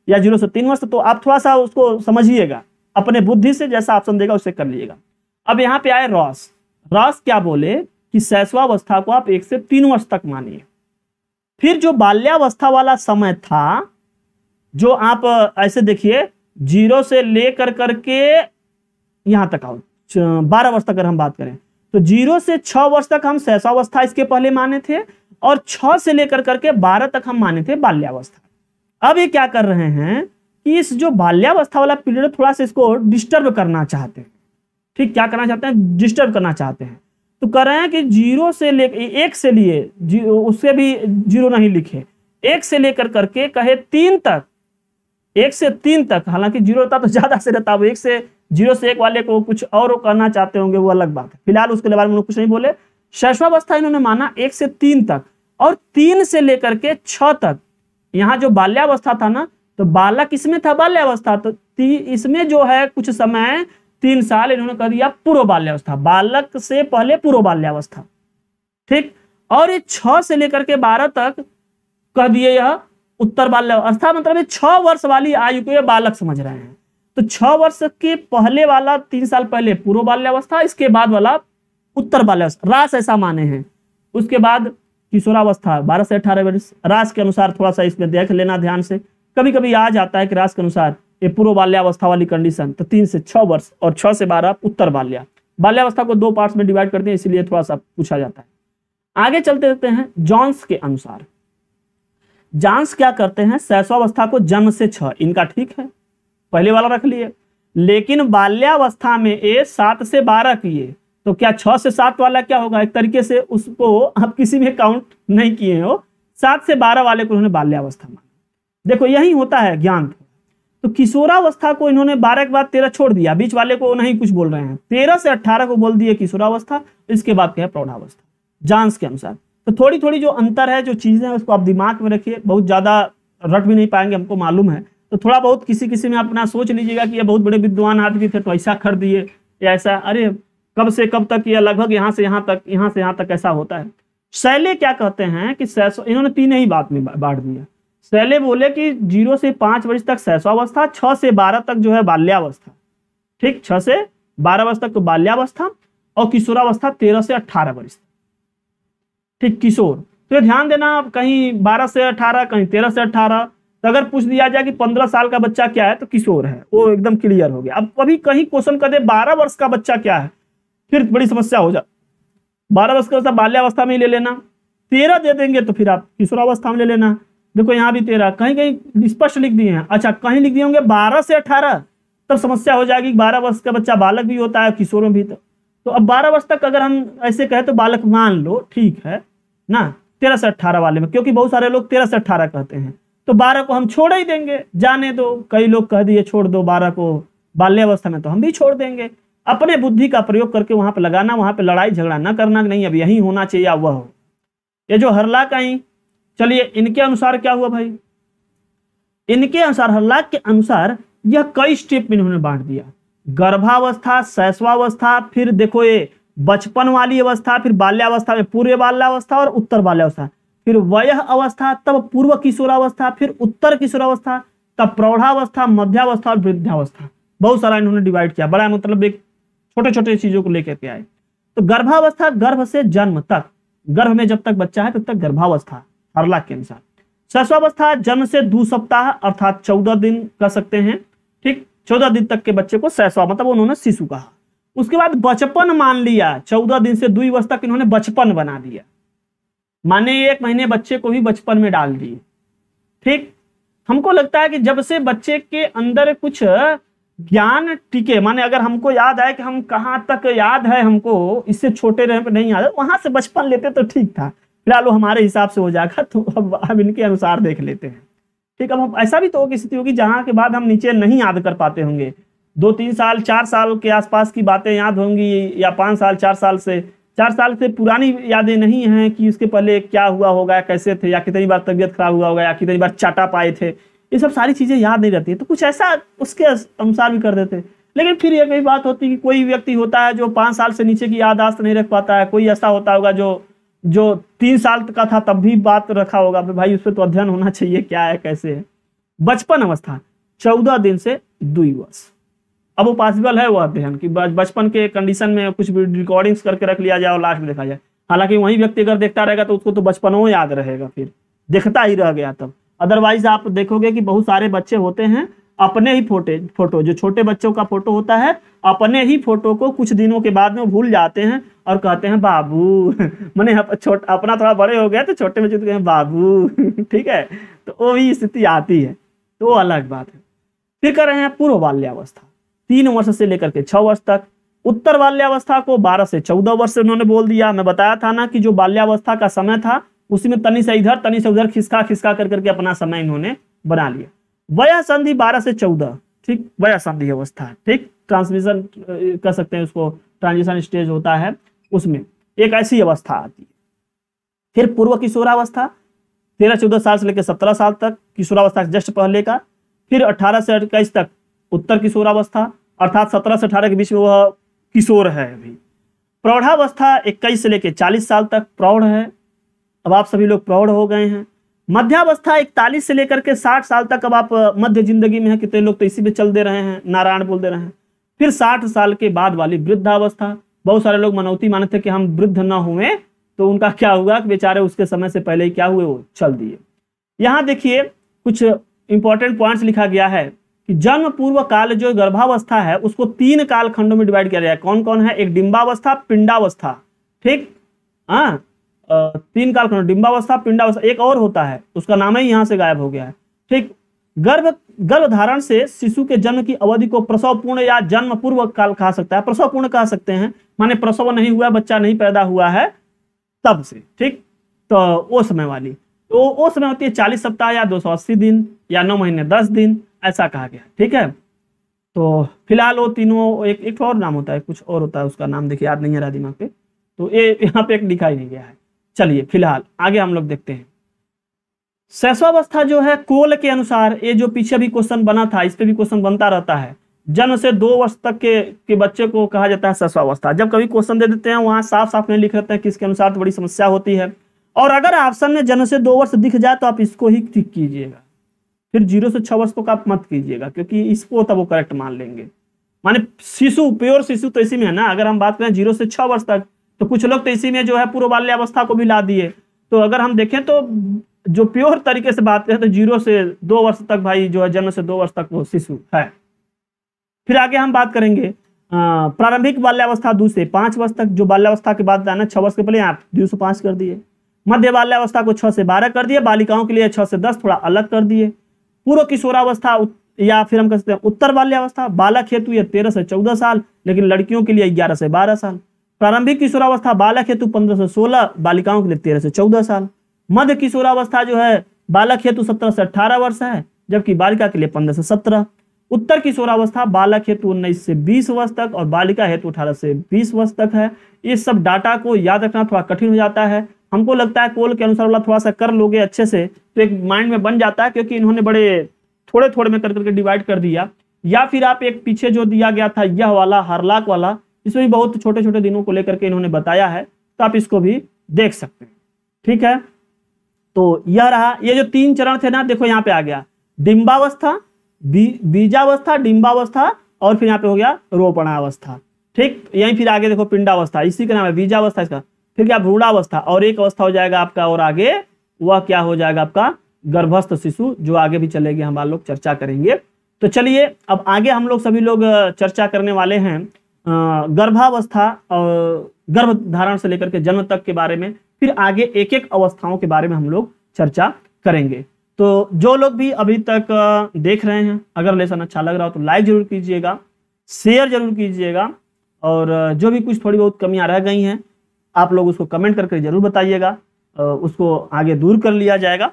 या जीरो से तीन वर्ष तो आप थोड़ा सा उसको समझिएगा अपने बुद्धि से जैसा ऑप्शन देगा उसे कर लीजिएगा अब यहाँ पे आए रॉस रॉस क्या बोले कि शैशवावस्था को आप एक से तीन वर्ष तक मानिए फिर जो बाल्यावस्था वाला समय था जो आप ऐसे देखिए जीरो से लेकर करके यहां तक आओ बारह वर्ष तक अगर हम बात करें तो जीरो से छह वर्ष तक हम सहसावस्था इसके पहले माने थे और छ से लेकर करके बारह तक हम माने थे बाल्यावस्था अब ये क्या कर रहे हैं कि इस जो बाल्यावस्था वाला पीरियड थोड़ा सा इसको डिस्टर्ब करना चाहते हैं ठीक क्या करना चाहते हैं डिस्टर्ब करना चाहते हैं तो कर रहे हैं कि जीरो से ले एक से लिए उससे भी जीरो नहीं लिखे एक से लेकर करके कहे तीन तक एक से तीन तक हालांकि जीरो होता तो ज़्यादा से रहता अब एक से जीरो से एक वाले को कुछ और कहना चाहते होंगे वो अलग बात है फिलहाल उसके बारे में कुछ नहीं बोले शैश्वावस्था इन्होंने माना एक से तीन तक और तीन से लेकर के छ तक यहाँ जो बाल्यावस्था था ना तो बालक इसमें था बाल्यावस्था तो इसमें जो है कुछ समय तीन साल इन्होंने कर दिया पूर्व बाल्यावस्था बालक से पहले पूर्व बाल्यावस्था ठीक और ये छ से लेकर के बारह तक कह दिए यह उत्तर बाल्य अर्थात मतलब छह वर्ष वाली आयु को बालक समझ रहे हैं तो छह वर्ष के पहले वाला तीन साल पहले पूर्व बाल्यावस्था इसके बाद वाला उत्तर बाल्यावस्था रास ऐसा माने हैं उसके बाद किशोरावस्था बारह से अठारह वर्ष रास के अनुसार थोड़ा सा इसमें देख लेना ध्यान से कभी कभी आ जाता है कि रास के अनुसार ये पूर्व बाल्यावस्था वाली कंडीशन तो तीन से छह वर्ष और छह से बारह उत्तर बाल्या बाल्यावस्था को दो पार्ट में डिवाइड करते हैं इसीलिए थोड़ा सा पूछा जाता है आगे चलते रहते हैं जॉन्स के अनुसार जांच क्या करते हैं शैशवावस्था को जन्म से छह इनका ठीक है पहले वाला रख लिए लेकिन बाल्यावस्था में ए सात से बारह किए तो क्या छह से सात वाला क्या होगा एक तरीके से उसको आप किसी में काउंट नहीं किए हो सात से बारह वाले को उन्होंने बाल्यावस्था माना देखो यही होता है ज्ञान तो किशोरावस्था को इन्होंने बारह के बाद तेरह छोड़ दिया बीच वाले को नहीं कुछ बोल रहे हैं तेरह से अट्ठारह को बोल दिए किशोरावस्था इसके बाद क्या है प्रौढ़ावस्था जांच के अनुसार तो थोड़ी थोड़ी जो अंतर है जो चीज़ें हैं उसको आप दिमाग में रखिए बहुत ज़्यादा रट भी नहीं पाएंगे हमको मालूम है तो थोड़ा बहुत किसी किसी में अपना सोच लीजिएगा कि ये बहुत बड़े विद्वान आदमी थे तो ऐसा कर दिए या ऐसा अरे कब से कब तक या लगभग यहाँ से यहाँ तक यहाँ से यहाँ तक ऐसा होता है शैले क्या कहते हैं कि सैसो इन्होंने तीन ही बात में बांट दिया शैले बोले कि जीरो से पाँच वर्ष तक अवस्था छः से बारह तक जो है बाल्यावस्था ठीक छः से बारह वर्ष तक तो बाल्यावस्था और किशोरावस्था तेरह से अट्ठारह वर्ष तक ठीक किशोर तो ये ध्यान देना आप कहीं बारह से अठारह कहीं तेरह से अठारह तो अगर पूछ दिया जाए कि पंद्रह साल का बच्चा क्या है तो किशोर है वो एकदम क्लियर हो गया अब कभी कहीं क्वेश्चन कर दे बारह वर्ष का बच्चा क्या है फिर बड़ी समस्या हो जाए बारह वर्ष का बाल्यावस्था में ही ले लेना तेरह दे देंगे तो फिर आप किशोरावस्था में ले लेना देखो यहाँ भी तेरह कहीं कहीं स्पष्ट लिख दिए हैं अच्छा कहीं लिख दिए होंगे बारह से अठारह तब समस्या हो जाएगी बारह वर्ष का बच्चा बालक भी होता है किशोर में भी तो तो अब बारह वर्ष तक अगर हम ऐसे कहें तो बालक मान लो ठीक है ना तेरह से अट्ठारह वाले में क्योंकि बहुत सारे लोग तेरह से अट्ठारह कहते हैं तो बारह को हम छोड़ ही देंगे जाने दो कई लोग कह दिए छोड़ दो बारह को बाल्यावस्था में तो हम भी छोड़ देंगे अपने बुद्धि का प्रयोग करके वहां पर लगाना वहां पर लड़ाई झगड़ा ना करना नहीं अब यही होना चाहिए या वह हो ये जो हरलाक आई चलिए इनके अनुसार क्या हुआ भाई इनके अनुसार हरलाक के अनुसार यह कई स्टेप में इन्होंने बांट दिया गर्भावस्था शैशवावस्था फिर देखो ये बचपन वाली अवस्था फिर बाल्यावस्था में पूर्व बाल्यावस्था और उत्तर बाल्यावस्था फिर वयह अवस्था तब पूर्व किशोरावस्था फिर उत्तर किशोरावस्था तब प्रौढ़ावस्था मध्यावस्था और वृद्धावस्था बहुत सारा इन्होंने डिवाइड किया बड़ा मतलब एक छोटे छोटे चीजों को लेकर के आए तो गर्भावस्था गर्भ से जन्म तक गर्भ में जब तक बच्चा है तब तक गर्भावस्था हरला के अनुसार शस्वावस्था जन्म से दो सप्ताह अर्थात चौदह दिन कह सकते हैं चौदह दिन तक के बच्चे को सैसवा मतलब उन्होंने शिशु कहा उसके बाद बचपन मान लिया चौदह दिन से दुई वर्ष तक इन्होंने बचपन बना दिया माने एक महीने बच्चे को भी बचपन में डाल दिए ठीक हमको लगता है कि जब से बच्चे के अंदर कुछ ज्ञान टिके माने अगर हमको याद आए कि हम कहाँ तक याद है हमको इससे छोटे रहे पर नहीं याद वहां से बचपन लेते तो ठीक था फिलहाल वो हमारे हिसाब से हो जाएगा तो अब हम इनके अनुसार देख लेते हैं ठीक अब हम ऐसा भी तो होगी स्थिति होगी जहाँ के बाद हम नीचे नहीं याद कर पाते होंगे दो तीन साल चार साल के आसपास की बातें याद होंगी या पाँच साल चार साल से चार साल से पुरानी यादें नहीं हैं कि उसके पहले क्या हुआ होगा कैसे थे या कितनी बार तबियत खराब हुआ होगा या कितनी बार चाटा पाए थे ये सब सारी चीज़ें याद नहीं रहती तो कुछ ऐसा उसके अनुसार भी कर देते लेकिन फिर यह कई बात होती कि कोई व्यक्ति होता है जो पाँच साल से नीचे की यादाश्त नहीं रख पाता है कोई ऐसा होता होगा जो जो तीन साल का था तब भी बात रखा होगा भाई उस पर तो अध्ययन होना चाहिए क्या है कैसे है बचपन अवस्था चौदह दिन से दुई वर्ष अब वो पॉसिबल है वो अध्ययन कि बचपन के कंडीशन में कुछ रिकॉर्डिंग्स करके रख लिया जाए और लास्ट में देखा जाए हालांकि वही व्यक्ति अगर देखता रहेगा तो उसको तो बचपनों याद रहेगा फिर देखता ही रह गया तब अदरवाइज आप देखोगे कि बहुत सारे बच्चे होते हैं अपने ही फोटे फोटो जो छोटे बच्चों का फोटो होता है अपने ही फोटो को कुछ दिनों के बाद में भूल जाते हैं और कहते हैं बाबू मैंने छोटा अपना थोड़ा बड़े हो गया तो छोटे बच्चे तो बाबू ठीक है तो वो भी स्थिति आती है तो वो अलग बात है फिर कह रहे हैं पूर्व बाल्यावस्था तीन वर्ष से लेकर के छह वर्ष तक उत्तर बाल्यावस्था को बारह से चौदह वर्ष से उन्होंने बोल दिया मैं बताया था ना कि जो बाल्यावस्था का समय था उसी में तनी से इधर तनी से उधर खिसका खिसका कर करके अपना समय इन्होंने बना लिया वया संधि बारह से चौदह ठीक वया संधि अवस्था ठीक ट्रांसमिशन कह सकते हैं उसको ट्रांजिशन स्टेज होता है उसमें एक ऐसी अवस्था आती है फिर पूर्व किशोरावस्था तेरह चौदह साल से लेकर सत्रह साल तक किशोरावस्था जस्ट पहले का फिर अठारह से इक्कीस तक उत्तर किशोरावस्था अर्थात सत्रह से अठारह के बीच में वह किशोर है अभी प्रौढ़ावस्था इक्कीस से लेकर चालीस साल तक प्रौढ़ है अब आप सभी लोग प्रौढ़ हो गए हैं मध्यावस्था इकतालीस से लेकर के साठ साल तक अब आप मध्य जिंदगी में हैं कितने लोग तो इसी में चल दे रहे हैं नारायण बोल दे रहे हैं फिर साठ साल के बाद वाली वृद्धावस्था बहुत सारे लोग मनौती माने थे कि हम वृद्ध न हुए तो उनका क्या हुआ कि बेचारे उसके समय से पहले ही क्या हुए वो चल दिए यहाँ देखिए कुछ इंपॉर्टेंट पॉइंट्स लिखा गया है कि जन्म पूर्व काल जो गर्भावस्था है उसको तीन काल खंडों में डिवाइड किया गया कौन कौन है एक डिम्बावस्था पिंडावस्था ठीक हाँ तीन काल खंड डिम्बावस्था पिंडावस्था एक और होता है उसका नाम ही यहाँ से गायब हो गया है ठीक गर्भ गर्भधारण से शिशु के जन्म की अवधि को प्रसव पूर्ण या जन्म पूर्व काल कहा सकता है प्रसव पूर्ण कह सकते हैं माने प्रसव नहीं हुआ बच्चा नहीं पैदा हुआ है तब से ठीक तो वो समय वाली तो वो समय होती है चालीस सप्ताह या दो सौ अस्सी दिन या नौ महीने दस दिन ऐसा कहा गया ठीक है तो फिलहाल वो तीनों एक एक और नाम होता है कुछ और होता है उसका नाम देखिए याद नहीं है दिमाग पे तो ये यहाँ पे एक दिखाई नहीं गया है चलिए फिलहाल आगे हम लोग देखते हैं शैशवावस्था जो है कोल के अनुसार ये जो पीछे भी क्वेश्चन बना था इस पर भी क्वेश्चन बनता रहता है जन्म से दो वर्ष तक के, के बच्चे को कहा जाता है शैशवावस्था जब कभी क्वेश्चन दे देते हैं वहां साफ साफ नहीं लिख रहते हैं किसके अनुसार तो बड़ी समस्या होती है और अगर ऑप्शन में जन्म से दो वर्ष दिख जाए तो आप इसको ही ठीक कीजिएगा फिर जीरो से छह वर्ष को आप मत कीजिएगा क्योंकि इसको तब वो करेक्ट मान लेंगे माने शिशु प्योर शिशु तो इसी में है ना अगर हम बात करें जीरो से छह वर्ष तक तो कुछ लोग तो इसी में जो है पूर्व बाल्यावस्था को भी ला दिए तो अगर हम देखें तो जो प्योर तरीके से बात करें तो जीरो से दो वर्ष तक भाई जो है जन्म से दो वर्ष तक वो शिशु है फिर आगे हम बात करेंगे प्रारंभिक बाल्यावस्था दो से पांच वर्ष तक जो बाल्यावस्था के बाद आना छह वर्ष के पहले आप दो से पांच कर दिए मध्य बाल्यावस्था को छह से बारह कर दिए बालिकाओं के लिए छह से दस थोड़ा अलग कर दिए पूर्व किशोरावस्था या फिर हम कह सकते हैं उत्तर बाल्यावस्था बालक हेतु यह तेरह से चौदह साल लेकिन लड़कियों के लिए ग्यारह से बारह साल प्रारंभिक किशोरावस्था बालक हेतु पंद्रह से सोलह बालिकाओं के लिए तेरह से चौदह साल मध्य किशोरावस्था जो है बालक हेतु सत्रह से अठारह वर्ष है जबकि बालिका के लिए पंद्रह से सत्रह उत्तर किशोरावस्था बालक हेतु उन्नीस से बीस वर्ष तक और बालिका हेतु अठारह से बीस वर्ष तक है ये सब डाटा को याद रखना थोड़ा कठिन हो जाता है हमको लगता है कोल के अनुसार वाला थोड़ा सा कर लोगे अच्छे से तो एक माइंड में बन जाता है क्योंकि इन्होंने बड़े थोड़े थोड़े में कर करके डिवाइड कर दिया या फिर आप एक पीछे जो दिया गया था यह वाला हरलाक वाला इसमें भी बहुत छोटे छोटे दिनों को लेकर के इन्होंने बताया है तो आप इसको भी देख सकते हैं ठीक है तो यह रहा ये जो तीन चरण थे ना देखो यहाँ पे आ गया डिम्बावस्था बीजावस्था डिम्बावस्था और फिर यहाँ पे हो गया रोपणावस्था ठीक यहीं फिर आगे देखो पिंडावस्था इसी का नाम है बीजावस्था इसका फिर क्या भ्रूणावस्था और एक अवस्था हो जाएगा आपका और आगे वह क्या हो जाएगा आपका गर्भस्थ शिशु जो आगे भी चलेगी हम लोग चर्चा करेंगे तो चलिए अब आगे हम लोग सभी लोग चर्चा करने वाले हैं गर्भावस्था और गर्भ धारण से लेकर के जन्म तक के बारे में फिर आगे एक एक अवस्थाओं के बारे में हम लोग चर्चा करेंगे तो जो लोग भी अभी तक देख रहे हैं अगर लेसन अच्छा लग रहा हो तो लाइक जरूर कीजिएगा शेयर जरूर कीजिएगा और जो भी कुछ थोड़ी बहुत कमियां रह गई हैं आप लोग उसको कमेंट करके जरूर बताइएगा उसको आगे दूर कर लिया जाएगा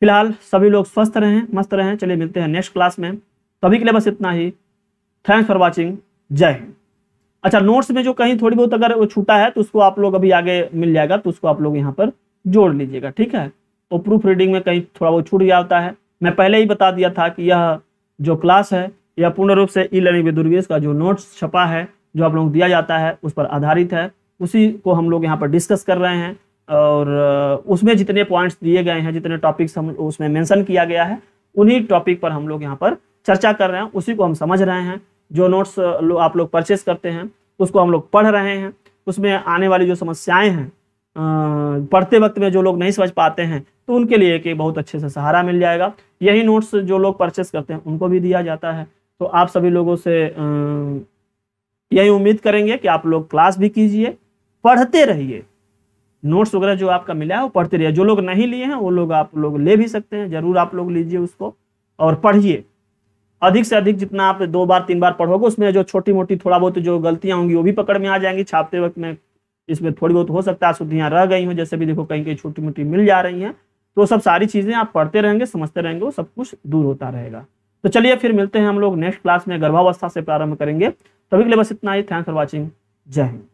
फिलहाल सभी लोग स्वस्थ रहें मस्त रहें चलिए मिलते हैं नेक्स्ट क्लास में तभी के लिए बस इतना ही थैंक्स फॉर वॉचिंग जय हिंद अच्छा नोट्स में जो कहीं थोड़ी बहुत अगर छूटा है तो उसको आप लोग अभी आगे मिल जाएगा तो उसको आप लोग यहाँ पर जोड़ लीजिएगा ठीक है तो प्रूफ रीडिंग में कहीं थोड़ा बहुत छूट गया होता है मैं पहले ही बता दिया था कि यह जो क्लास है यह पूर्ण रूप से ई लर्निंग दुर्वेश का जो नोट्स छपा है जो आप लोग दिया जाता है उस पर आधारित है उसी को हम लोग यहाँ पर डिस्कस कर रहे हैं और उसमें जितने पॉइंट्स दिए गए हैं जितने टॉपिक्स हम उसमें मेंशन किया गया है उन्हीं टॉपिक पर हम लोग यहाँ पर चर्चा कर रहे हैं उसी को हम समझ रहे हैं जो नोट्स आप लोग परचेस करते हैं उसको हम लोग पढ़ रहे हैं उसमें आने वाली जो समस्याएं हैं पढ़ते वक्त में जो लोग नहीं समझ पाते हैं तो उनके लिए एक बहुत अच्छे से सहारा मिल जाएगा यही नोट्स जो लोग परचेस करते हैं उनको भी दिया जाता है तो आप सभी लोगों से यही उम्मीद करेंगे कि आप लोग क्लास भी कीजिए पढ़ते रहिए नोट्स वगैरह जो आपका मिला है वो पढ़ते रहिए जो लोग नहीं लिए हैं वो लोग आप लोग ले भी सकते हैं ज़रूर आप लोग लीजिए उसको और पढ़िए अधिक से अधिक जितना आप दो बार तीन बार पढ़ोगे उसमें जो छोटी मोटी थोड़ा बहुत जो गलतियां होंगी वो भी पकड़ में आ जाएंगी छापते वक्त में इसमें थोड़ी बहुत हो सकता है अशुद्धियां रह गई हो जैसे भी देखो कहीं कहीं छोटी मोटी मिल जा रही हैं तो सब सारी चीज़ें आप पढ़ते रहेंगे समझते रहेंगे वो सब कुछ दूर होता रहेगा तो चलिए फिर मिलते हैं हम लोग नेक्स्ट क्लास में गर्भावस्था से प्रारंभ करेंगे तभी के लिए बस इतना ही थैंक्स फॉर वॉचिंग जय हिंद